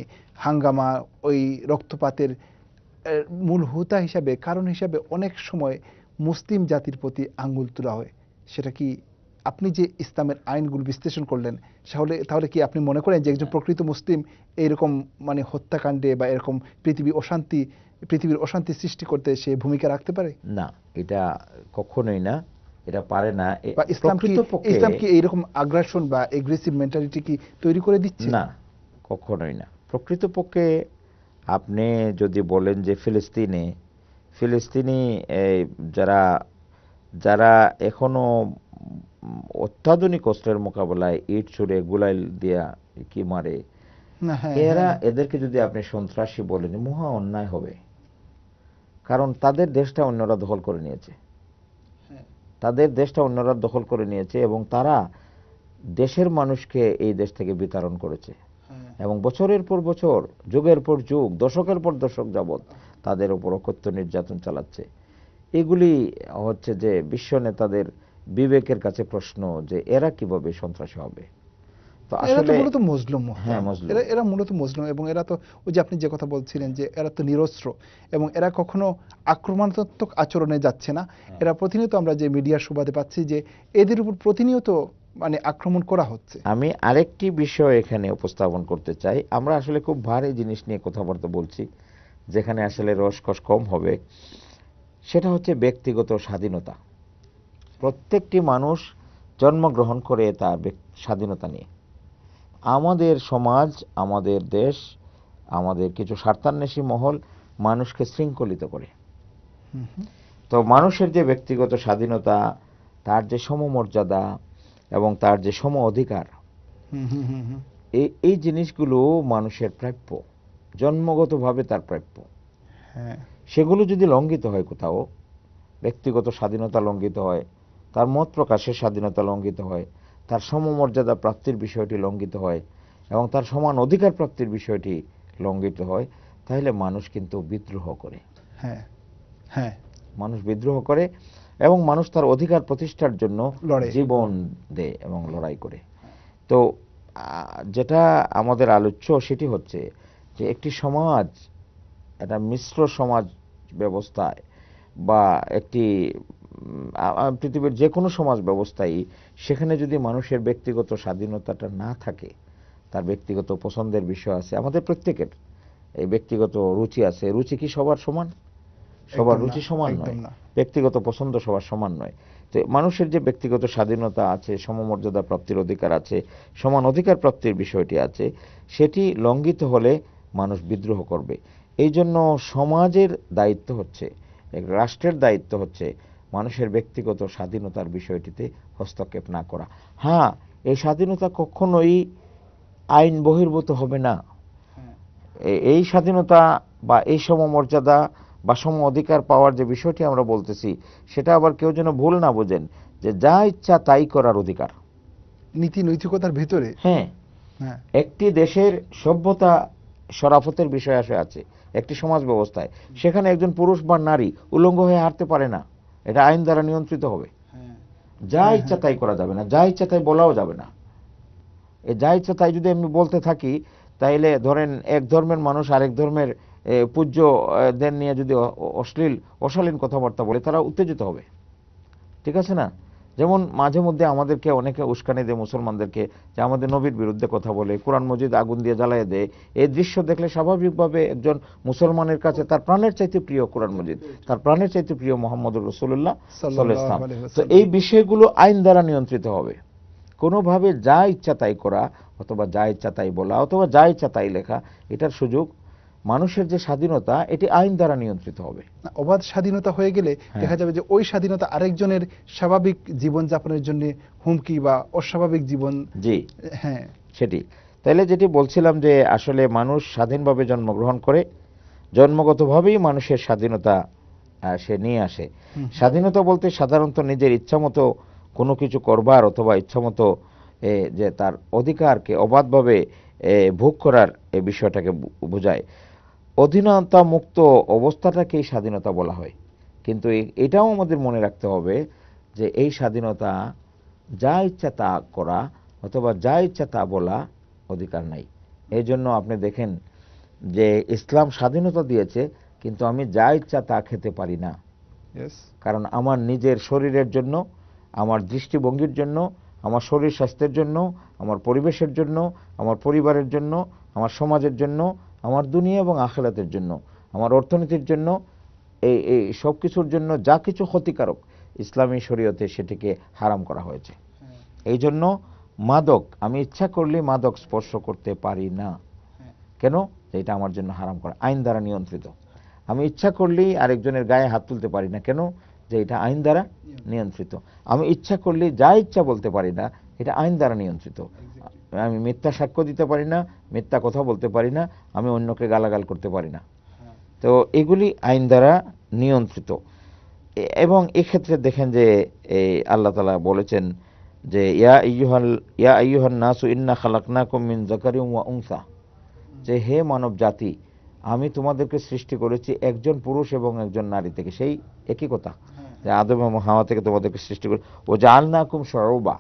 হাঙ্গামা ওই রক্তপাতের মূল হোতা হিসাবে কারণ হিসাবে অনেক সময় মুসলিম জাতির প্রতি আঙ্গুল তোলা হয় সেটা কি আপনি যে ইসলামের আইনগুলো বিশ্লেষণ করলেন তাহলে তাহলে কি আপনি মনে করেন যে একজন হ্যাঁ। প্রকৃত মুসলিম এরকম মানে হত্যাকাণ্ডে বা এরকম পৃথিবী অশান্তি পৃথিবীর অশান্তি সৃষ্টি করতে সে ভূমিকা রাখতে পারে না এটা কখনোই না এটা পারে না ইসলাম ইসলাম কি এইরকম আগ্রাসন বা এগ্রেসিভ মেন্টালিটি কি তৈরি করে দিচ্ছে না কখনোই না প্রকৃতপক্ষে আপনি যদি বলেন যে ফিলিস্তিনে ফিলিস্তিনি যারা যারা এখনো অত্যাধুনিক অস্ত্রের মোকাবেলায় ইট ছুড়ে গুলাইল দিয়া কি মারে হ্যাঁ, এরা হ্যাঁ। এদেরকে যদি আপনি সন্ত্রাসী বলেন মহা অন্যায় হবে কারণ তাদের দেশটা অন্যরা দখল করে নিয়েছে হ্যাঁ। তাদের দেশটা অন্যরা দখল করে নিয়েছে এবং তারা দেশের মানুষকে এই দেশ থেকে বিতরণ করেছে হ্যাঁ। এবং বছরের পর বছর যুগের পর যুগ দশকের পর দশক যাবৎ হ্যাঁ। তাদের উপর অকত্য নির্যাতন চালাচ্ছে এগুলি হচ্ছে যে বিশ্ব নেতাদের বিবেকের কাছে প্রশ্ন যে এরা কিভাবে সন্ত্রাসী হবে তো মূলত মজলুম হ্যাঁ, হ্যাঁ এরা এরা মূলত মজলুম এবং এরা তো ওই যে আপনি যে কথা বলছিলেন যে এরা তো নিরস্ত্র এবং এরা কখনো আক্রমণাত্মক আচরণে যাচ্ছে না হ্যাঁ। এরা প্রতিনিয়ত আমরা যে মিডিয়ার সুবাদে পাচ্ছি যে এদের উপর প্রতিনিয়ত মানে আক্রমণ করা হচ্ছে আমি আরেকটি বিষয় এখানে উপস্থাপন করতে চাই আমরা আসলে খুব ভারী জিনিস নিয়ে কথাবার্তা বলছি যেখানে আসলে রসকস কম হবে সেটা হচ্ছে ব্যক্তিগত স্বাধীনতা প্রত্যেকটি মানুষ জন্মগ্রহণ করে তার স্বাধীনতা নিয়ে আমাদের সমাজ আমাদের দেশ আমাদের কিছু স্বার্থান্বেষী মহল মানুষকে শৃঙ্খলিত করে তো মানুষের যে ব্যক্তিগত স্বাধীনতা তার যে সমমর্যাদা এবং তার যে সম অধিকার এই জিনিসগুলো মানুষের প্রাপ্য জন্মগতভাবে তার প্রাপ্য হ্যাঁ। সেগুলো যদি লঙ্ঘিত হয় কোথাও ব্যক্তিগত স্বাধীনতা লঙ্ঘিত হয় তার মত প্রকাশের স্বাধীনতা লঙ্ঘিত হয় তার সমমর্যাদা প্রাপ্তির বিষয়টি লঙ্ঘিত হয় এবং তার সমান অধিকার প্রাপ্তির বিষয়টি লঙ্ঘিত হয় তাহলে মানুষ কিন্তু বিদ্রোহ করে হ্যাঁ হ্যাঁ মানুষ বিদ্রোহ করে এবং মানুষ তার অধিকার প্রতিষ্ঠার জন্য জীবন দেয় এবং লড়াই করে তো যেটা আমাদের আলোচ্য সেটি হচ্ছে যে একটি সমাজ একটা মিশ্র সমাজ ব্যবস্থায় বা একটি পৃথিবীর যে কোনো সমাজ ব্যবস্থায় সেখানে যদি মানুষের ব্যক্তিগত স্বাধীনতাটা না থাকে তার ব্যক্তিগত পছন্দের বিষয় আছে আমাদের প্রত্যেকের এই ব্যক্তিগত রুচি আছে রুচি কি সবার সমান সবার রুচি সমান নয় ব্যক্তিগত পছন্দ সবার সমান নয় তো মানুষের যে ব্যক্তিগত স্বাধীনতা আছে সমমর্যাদা প্রাপ্তির অধিকার আছে সমান অধিকার প্রাপ্তির বিষয়টি আছে সেটি লঙ্ঘিত হলে মানুষ বিদ্রোহ করবে এই জন্য সমাজের দায়িত্ব হচ্ছে রাষ্ট্রের দায়িত্ব হচ্ছে মানুষের ব্যক্তিগত স্বাধীনতার বিষয়টিতে হস্তক্ষেপ না করা হ্যাঁ এই স্বাধীনতা কখনোই আইন বহির্ভূত হবে না হ্যাঁ। এই স্বাধীনতা বা এই সমমর্যাদা বা সম অধিকার পাওয়ার যে বিষয়টি আমরা বলতেছি সেটা আবার কেউ যেন ভুল না বোঝেন যে যা ইচ্ছা তাই করার অধিকার নীতি নৈতিকতার ভিতরে হ্যাঁ।, হ্যাঁ একটি দেশের সভ্যতা সরাফতের বিষয় আসে আছে একটি সমাজ ব্যবস্থায় সেখানে একজন পুরুষ বা নারী উলঙ্গ হয়ে হাঁটতে পারে না এটা আইন দ্বারা নিয়ন্ত্রিত হবে হ্যাঁ। যা হ্যাঁ, ইচ্ছা হ্যাঁ। তাই করা যাবে না যা ইচ্ছা তাই বলাও যাবে না এ যা ইচ্ছা তাই যদি আমি বলতে থাকি তাইলে ধরেন এক ধর্মের মানুষ আরেক ধর্মের পূজ্য দেন নিয়ে যদি অশ্লীল অশালীন কথাবার্তা বলে তারা উত্তেজিত হবে ঠিক আছে না যেমন মাঝে মধ্যে আমাদেরকে অনেকে উস্কানি দেয় মুসলমানদেরকে যে আমাদের নবীর বিরুদ্ধে কথা বলে কোরআন মজিদ আগুন দিয়ে জ্বালায় দেয় এই দৃশ্য দেখলে স্বাভাবিকভাবে একজন মুসলমানের কাছে তার প্রাণের চাইতে প্রিয় কোরআন মজিদ তার প্রাণের চাইতে প্রিয় মোহাম্মদ রসুল্লাহ ইসলাম তো এই বিষয়গুলো আইন দ্বারা নিয়ন্ত্রিত হবে কোনোভাবে যা ইচ্ছা তাই করা অথবা যা ইচ্ছা তাই বলা অথবা যা ইচ্ছা তাই লেখা এটার সুযোগ মানুষের যে স্বাধীনতা এটি আইন দ্বারা নিয়ন্ত্রিত হবে অবাধ স্বাধীনতা হয়ে গেলে হ্যাঁ। দেখা যাবে যে ওই স্বাধীনতা আরেকজনের স্বাভাবিক জীবন যাপনের জন্য হুমকি বা অস্বাভাবিক জীবন জি হ্যাঁ সেটি তাহলে যেটি বলছিলাম যে আসলে মানুষ স্বাধীনভাবে জন্মগ্রহণ করে জন্মগতভাবেই মানুষের স্বাধীনতা সে নিয়ে আসে স্বাধীনতা বলতে সাধারণত নিজের ইচ্ছামতো কোনো কিছু করবার অথবা ইচ্ছামতো যে তার অধিকারকে অবাধভাবে ভোগ করার এ বিষয়টাকে বোঝায় অধীনতা মুক্ত অবস্থাটাকেই স্বাধীনতা বলা হয় কিন্তু এটাও আমাদের মনে রাখতে হবে যে এই স্বাধীনতা যা ইচ্ছা তা করা অথবা যা ইচ্ছা তা বলা অধিকার নাই এই জন্য আপনি দেখেন যে ইসলাম স্বাধীনতা দিয়েছে কিন্তু আমি যা ইচ্ছা তা খেতে পারি না কারণ আমার নিজের শরীরের জন্য আমার দৃষ্টিভঙ্গির জন্য আমার শরীর স্বাস্থ্যের জন্য আমার পরিবেশের জন্য আমার পরিবারের জন্য আমার সমাজের জন্য আমার দুনিয়া এবং আখেরাতের জন্য আমার অর্থনীতির জন্য এই এই সব কিছুর জন্য যা কিছু ক্ষতিকারক ইসলামী শরীয়তে সেটিকে হারাম করা হয়েছে হ্যাঁ। এই জন্য মাদক আমি ইচ্ছা করলে মাদক স্পর্শ করতে পারি না হ্যাঁ। কেন এটা আমার জন্য হারাম করা আইন দ্বারা নিয়ন্ত্রিত আমি ইচ্ছা করলেই আরেকজনের গায়ে হাত তুলতে পারি না কেন যে এটা আইন দ্বারা নিয়ন্ত্রিত আমি ইচ্ছা করলে যা ইচ্ছা বলতে পারি না এটা আইন দ্বারা নিয়ন্ত্রিত আমি মিথ্যা সাক্ষ্য দিতে পারি না মিথ্যা কথা বলতে পারি না আমি অন্যকে গালাগাল করতে পারি না তো এগুলি আইন দ্বারা নিয়ন্ত্রিত এবং এক্ষেত্রে দেখেন যে এই আল্লাহ তালা বলেছেন যে ইয়া ইয়ুহাল ইয়া নাসু ইন্না খালাকনা কুমিন জাকারিম উংসা যে হে মানব জাতি আমি তোমাদেরকে সৃষ্টি করেছি একজন পুরুষ এবং একজন নারী থেকে সেই একই কথা যে আদম এবং হাওয়া থেকে তোমাদেরকে সৃষ্টি করে ও জাল নাকুম সরবা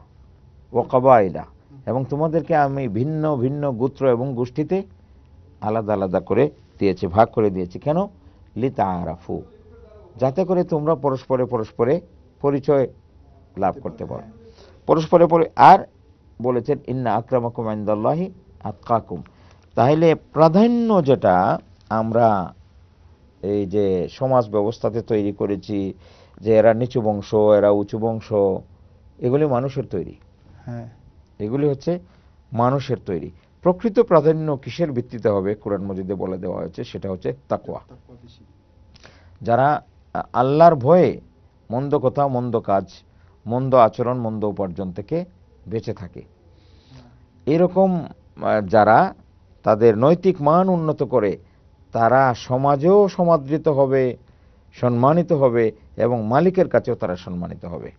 ও কাবাইলা এবং তোমাদেরকে আমি ভিন্ন ভিন্ন গোত্র এবং গোষ্ঠীতে আলাদা আলাদা করে দিয়েছি ভাগ করে দিয়েছি কেন লিতা আরাফু যাতে করে তোমরা পরস্পরে পরস্পরে পরিচয় লাভ করতে পারো পরস্পরে আর বলেছেন ইন্না আক্রামাকুম আইন্দাল্লাহি আক্কাকুম তাহলে প্রাধান্য যেটা আমরা এই যে সমাজ ব্যবস্থাতে তৈরি করেছি যে এরা নিচু বংশ এরা উঁচু বংশ এগুলি মানুষের তৈরি হ্যাঁ এগুলি হচ্ছে মানুষের তৈরি প্রকৃত প্রাধান্য কিসের ভিত্তিতে হবে কোরআন মজিদে বলে দেওয়া হয়েছে সেটা হচ্ছে তাকোয়া যারা আল্লাহর ভয়ে মন্দ কথা মন্দ কাজ মন্দ আচরণ মন্দ উপার্জন থেকে বেঁচে থাকে এরকম যারা তাদের নৈতিক মান উন্নত করে তারা সমাজেও সমাদৃত হবে সম্মানিত হবে এবং মালিকের কাছেও তারা সম্মানিত হবে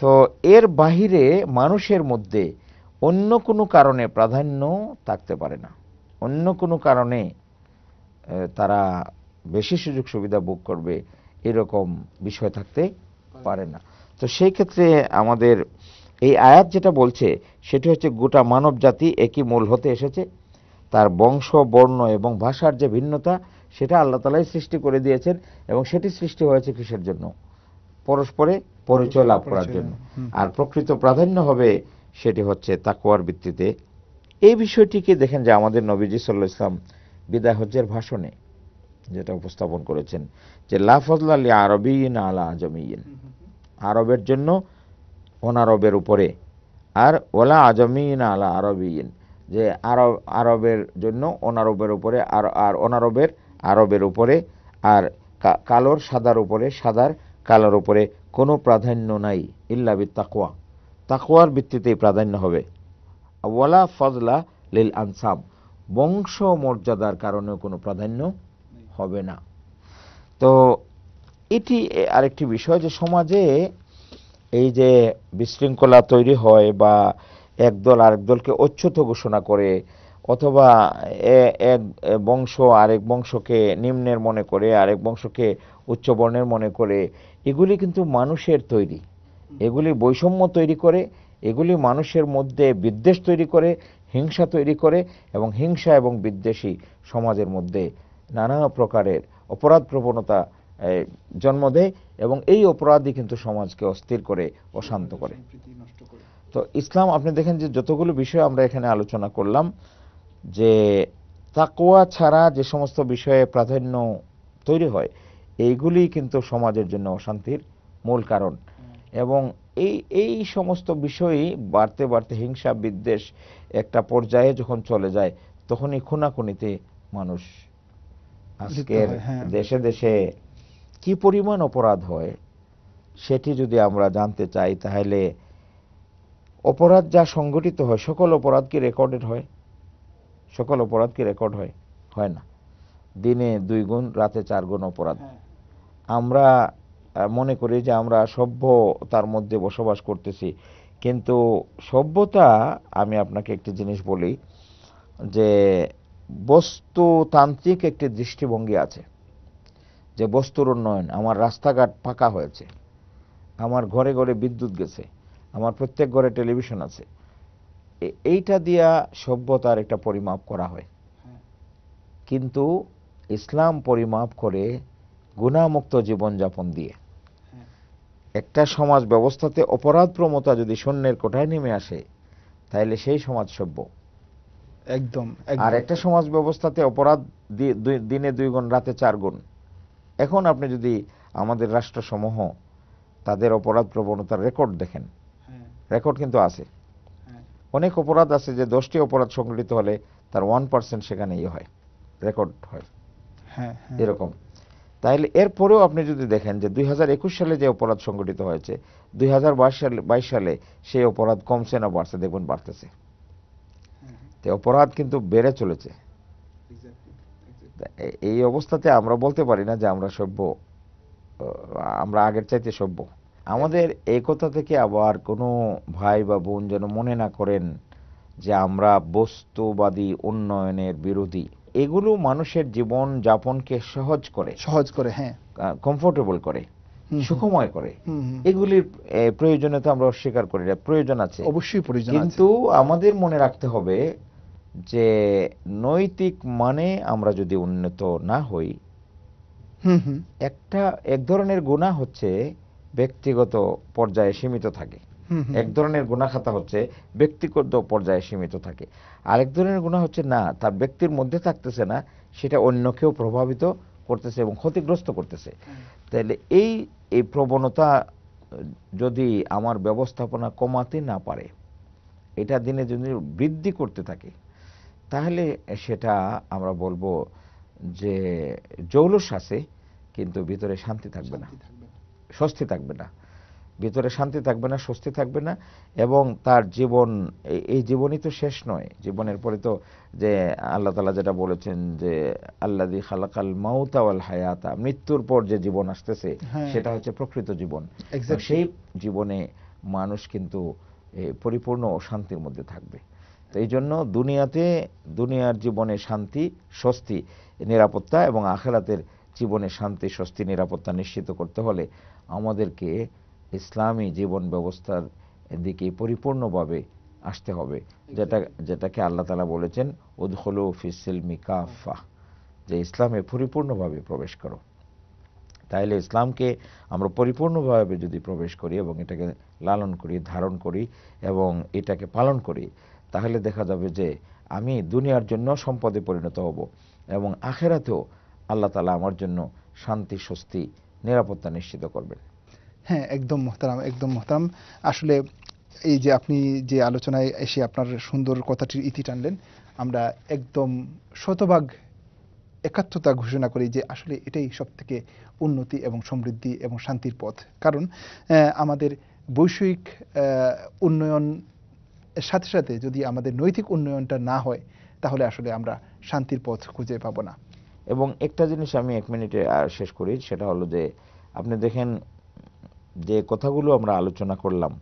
তো এর বাহিরে মানুষের মধ্যে অন্য কোনো কারণে প্রাধান্য থাকতে পারে না অন্য কোনো কারণে তারা বেশি সুযোগ সুবিধা ভোগ করবে এরকম বিষয় থাকতে পারে না তো সেই ক্ষেত্রে আমাদের এই আয়াত যেটা বলছে সেটি হচ্ছে গোটা মানব জাতি একই মূল হতে এসেছে তার বংশ বর্ণ এবং ভাষার যে ভিন্নতা সেটা আল্লাহ তালাই সৃষ্টি করে দিয়েছেন এবং সেটি সৃষ্টি হয়েছে কিসের জন্য পরস্পরে পরিচয় লাভ করার জন্য আর প্রকৃত প্রাধান্য হবে সেটি হচ্ছে তাকুয়ার ভিত্তিতে এই বিষয়টিকে দেখেন যে আমাদের নবীজি সাল্লাহ ইসলাম বিদায় হজ্জের ভাষণে যেটা উপস্থাপন করেছেন যে লাফজল আলী আরবি আলা আজমিন আরবের জন্য অনারবের উপরে আর ওলা আজমিন আলা আরবিন যে আরব আরবের জন্য অনারবের উপরে আর আর অনারবের আরবের উপরে আর কালোর সাদার উপরে সাদার কালার উপরে কোনো প্রাধান্য নাই ইল্লা বি তাকোয়া তাকোয়ার ভিত্তিতেই প্রাধান্য হবে ওয়ালা ফজলা লিল আনসাব বংশ মর্যাদার কারণেও কোনো প্রাধান্য হবে না তো এটি আরেকটি বিষয় যে সমাজে এই যে বিশৃঙ্খলা তৈরি হয় বা একদল আরেক দলকে অচ্যুত ঘোষণা করে অথবা এক বংশ আরেক বংশকে নিম্নের মনে করে আরেক বংশকে উচ্চবর্ণের মনে করে এগুলি কিন্তু মানুষের তৈরি এগুলি বৈষম্য তৈরি করে এগুলি মানুষের মধ্যে বিদ্বেষ তৈরি করে হিংসা তৈরি করে এবং হিংসা এবং বিদ্বেষী সমাজের মধ্যে নানা প্রকারের অপরাধ প্রবণতা জন্ম দেয় এবং এই অপরাধই কিন্তু সমাজকে অস্থির করে অশান্ত করে তো ইসলাম আপনি দেখেন যে যতগুলো বিষয় আমরা এখানে আলোচনা করলাম যে তাকোয়া ছাড়া যে সমস্ত বিষয়ে প্রাধান্য তৈরি হয় এইগুলি কিন্তু সমাজের জন্য অশান্তির মূল কারণ এবং এই এই সমস্ত বিষয়ই বাড়তে বাড়তে হিংসা বিদ্বেষ একটা পর্যায়ে যখন চলে যায় তখনই খুনাখুনিতে মানুষ আজকের হ্যাঁ। দেশে দেশে কি পরিমাণ অপরাধ হয় সেটি যদি আমরা জানতে চাই তাহলে অপরাধ যা সংগঠিত হয় সকল অপরাধ কি রেকর্ডেড হয় সকল অপরাধ কি রেকর্ড হয় হয় না দিনে দুই গুণ রাতে চার গুণ অপরাধ হ্যাঁ। আমরা মনে করি যে আমরা সভ্যতার মধ্যে বসবাস করতেছি কিন্তু সভ্যতা আমি আপনাকে একটি জিনিস বলি যে বস্তুতান্ত্রিক একটি দৃষ্টিভঙ্গি আছে যে বস্তুর উন্নয়ন আমার রাস্তাঘাট পাকা হয়েছে আমার ঘরে ঘরে বিদ্যুৎ গেছে আমার প্রত্যেক ঘরে টেলিভিশন আছে এইটা দিয়া সভ্যতার একটা পরিমাপ করা হয় হ্যাঁ। কিন্তু ইসলাম পরিমাপ করে গুণামুক্ত জীবনযাপন দিয়ে একটা সমাজ ব্যবস্থাতে অপরাধ প্রমতা যদি শূন্যের কোঠায় নেমে আসে তাহলে সেই সমাজ সভ্য একদম আর একটা সমাজ ব্যবস্থাতে অপরাধ দিনে দুই গুণ রাতে চার গুণ এখন আপনি যদি আমাদের রাষ্ট্রসমূহ তাদের অপরাধ প্রবণতার রেকর্ড দেখেন হ্যাঁ। রেকর্ড কিন্তু আছে হ্যাঁ। অনেক অপরাধ আছে যে দশটি অপরাধ সংঘটিত হলে তার ওয়ান পার্সেন্ট সেখানে ইয়ে হয় রেকর্ড হয় হ্যাঁ, এরকম তাহলে এরপরেও আপনি যদি দেখেন যে দুই সালে যে অপরাধ সংগঠিত হয়েছে দুই সালে বাইশ সালে সেই অপরাধ কমছে না বাড়ছে দেখুন বাড়তেছে তো অপরাধ কিন্তু বেড়ে চলেছে এই অবস্থাতে আমরা বলতে পারি না যে আমরা সভ্য আমরা আগের চাইতে সভ্য আমাদের এই কথা থেকে আবার কোনো ভাই বা বোন যেন মনে না করেন যে আমরা বস্তুবাদী উন্নয়নের বিরোধী এগুলো মানুষের জীবন যাপনকে সহজ করে সহজ করে হ্যাঁ কমফোর্টেবল করে সুখময় করে এগুলির প্রয়োজনীয়তা আমরা অস্বীকার করি না প্রয়োজন আছে অবশ্যই প্রয়োজন কিন্তু আমাদের মনে রাখতে হবে যে নৈতিক মানে আমরা যদি উন্নত না হই একটা এক ধরনের গুণা হচ্ছে ব্যক্তিগত পর্যায়ে সীমিত থাকে এক ধরনের গুণা খাতা হচ্ছে ব্যক্তিগত পর্যায়ে সীমিত থাকে আরেক ধরনের গুণা হচ্ছে না তার ব্যক্তির মধ্যে থাকতেছে না সেটা অন্যকেও প্রভাবিত করতেছে এবং ক্ষতিগ্রস্ত করতেছে তাহলে এই এই প্রবণতা যদি আমার ব্যবস্থাপনা কমাতে না পারে এটা দিনে যদি বৃদ্ধি করতে থাকে তাহলে সেটা আমরা বলবো যে জৌলস আছে কিন্তু ভিতরে শান্তি থাকবে না স্বস্তি থাকবে না ভিতরে শান্তি থাকবে না স্বস্তি থাকবে না এবং তার জীবন এই জীবনই তো শেষ নয় জীবনের পরে তো যে আল্লাহ তালা যেটা বলেছেন যে আল্লাহ দি খালাকাল মাউতাওয়াল হায়াতা মৃত্যুর পর যে জীবন আসতেছে হ্যাঁ। সেটা হচ্ছে প্রকৃত জীবন সেই জীবনে মানুষ কিন্তু পরিপূর্ণ শান্তির মধ্যে থাকবে তো এই জন্য দুনিয়াতে দুনিয়ার জীবনে শান্তি স্বস্তি নিরাপত্তা এবং আখেরাতের জীবনে শান্তি স্বস্তি নিরাপত্তা নিশ্চিত করতে হলে আমাদেরকে ইসলামী জীবন ব্যবস্থার দিকে পরিপূর্ণভাবে আসতে হবে যেটা যেটাকে আল্লাহ তালা বলেছেন উদ্হলো ফিসিল মিকাফা যে ইসলামে পরিপূর্ণভাবে প্রবেশ করো তাইলে ইসলামকে আমরা পরিপূর্ণভাবে যদি প্রবেশ করি এবং এটাকে লালন করি ধারণ করি এবং এটাকে পালন করি তাহলে দেখা যাবে যে আমি দুনিয়ার জন্য সম্পদে পরিণত হব এবং আখেরাতেও আল্লাহ তালা আমার জন্য শান্তি স্বস্তি নিরাপত্তা নিশ্চিত করবেন হ্যাঁ একদম মোহতারাম একদম মোহতারাম আসলে এই যে আপনি যে আলোচনায় এসে আপনার সুন্দর কথাটির ইতি টানলেন আমরা একদম শতভাগ একাত্মতা ঘোষণা করি যে আসলে এটাই সব থেকে উন্নতি এবং সমৃদ্ধি এবং শান্তির পথ কারণ আমাদের বৈষয়িক উন্নয়ন সাথে সাথে যদি আমাদের নৈতিক উন্নয়নটা না হয় তাহলে আসলে আমরা শান্তির পথ খুঁজে পাবো না এবং একটা জিনিস আমি এক মিনিটে শেষ করি সেটা হলো যে আপনি দেখেন যে কথাগুলো আমরা আলোচনা করলাম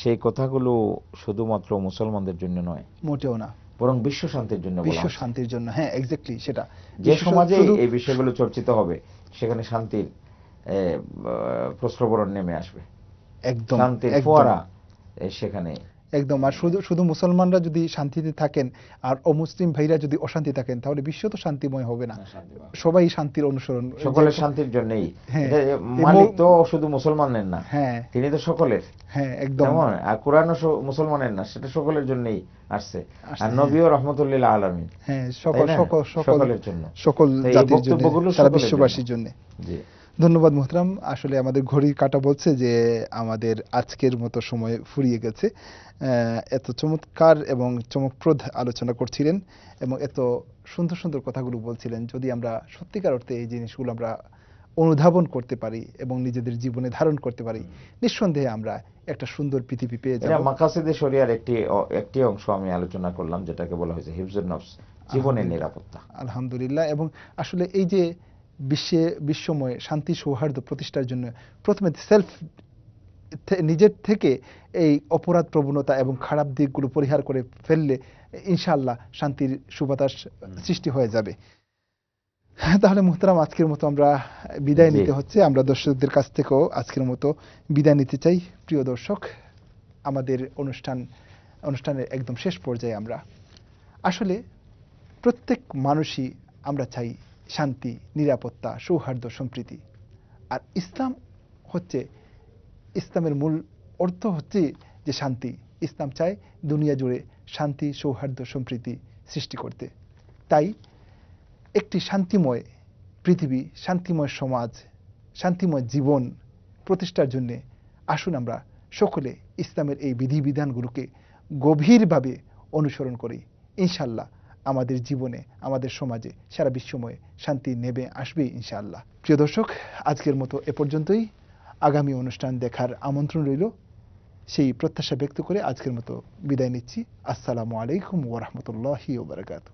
সেই কথাগুলো শুধুমাত্র মুসলমানদের জন্য নয় মোটেও না বরং বিশ্ব শান্তির জন্য বিশ্ব শান্তির জন্য হ্যাঁ এক্স্যাক্টলি সেটা যে সমাজে এই বিষয়গুলো চর্চিত হবে সেখানে শান্তির প্রশ্নবরণ নেমে আসবে একদম শান্তির ফোয়ারা সেখানে একদম আর শুধু শুধু মুসলমানরা যদি শান্তিতে থাকেন আর অমুসলিম ভাইরা যদি অশান্তি থাকেন তাহলে বিশ্ব তো শান্তিময় হবে না হ্যাঁ, সবাই শান্তির অনুসরণ সকলের শান্তির জন্যই হ্যাঁ। মালিক তো শুধু মুসলমানের না হ্যাঁ তিনি তো সকলের হ্যাঁ একদম আর কোরআন মুসলমানের না সেটা সকলের জন্যই আসছে আর নবী রহমতুল্লাহ আলমী হ্যাঁ, হ্যাঁ সকলের জন্য সকল জাতির জন্য সারা বিশ্ববাসীর জন্য জি ধন্যবাদ মোহতারাম আসলে আমাদের ঘড়ির কাটা বলছে যে আমাদের আজকের মতো সময় ফুরিয়ে গেছে এত চমৎকার এবং চমকপ্রদ আলোচনা করছিলেন এবং এত সুন্দর সুন্দর কথাগুলো বলছিলেন যদি আমরা সত্যিকার অর্থে এই জিনিসগুলো আমরা অনুধাবন করতে পারি এবং নিজেদের জীবনে ধারণ করতে পারি নিঃসন্দেহে আমরা একটা সুন্দর পৃথিবী পেয়ে যাব মাকাসিদে শরিয়ার একটি একটি অংশ আমি আলোচনা করলাম যেটাকে বলা হয়েছে হিফজুন নফস জীবনের নিরাপত্তা আলহামদুলিল্লাহ এবং আসলে এই যে বিশ্বে বিশ্বময় শান্তি সৌহার্দ্য প্রতিষ্ঠার জন্য প্রথমে সেলফ নিজের থেকে এই অপরাধ প্রবণতা এবং খারাপ দিকগুলো পরিহার করে ফেললে ইনশাআল্লাহ শান্তির সুবাতাস সৃষ্টি হয়ে যাবে তাহলে মোহতারাম আজকের মতো আমরা বিদায় নিতে হচ্ছে আমরা দর্শকদের কাছ থেকেও আজকের মতো বিদায় নিতে চাই প্রিয় দর্শক আমাদের অনুষ্ঠান অনুষ্ঠানের একদম শেষ পর্যায়ে আমরা আসলে প্রত্যেক মানুষই আমরা চাই শান্তি নিরাপত্তা সৌহার্দ্য সম্প্রীতি আর ইসলাম হচ্ছে ইসলামের মূল অর্থ হচ্ছে যে শান্তি ইসলাম চায় দুনিয়া জুড়ে শান্তি সৌহার্দ্য সম্প্রীতি সৃষ্টি করতে তাই একটি শান্তিময় পৃথিবী শান্তিময় সমাজ শান্তিময় জীবন প্রতিষ্ঠার জন্যে আসুন আমরা সকলে ইসলামের এই বিধিবিধানগুলোকে গভীরভাবে অনুসরণ করি ইনশাল্লাহ আমাদের জীবনে আমাদের সমাজে সারা বিশ্বময়ে শান্তি নেবে আসবে ইনশাআল্লাহ প্রিয় দর্শক আজকের মতো এ পর্যন্তই আগামী অনুষ্ঠান দেখার আমন্ত্রণ রইল সেই প্রত্যাশা ব্যক্ত করে আজকের মতো বিদায় নিচ্ছি আসসালামু আলাইকুম ওরহমতুল্লাহ ওবরাকাতু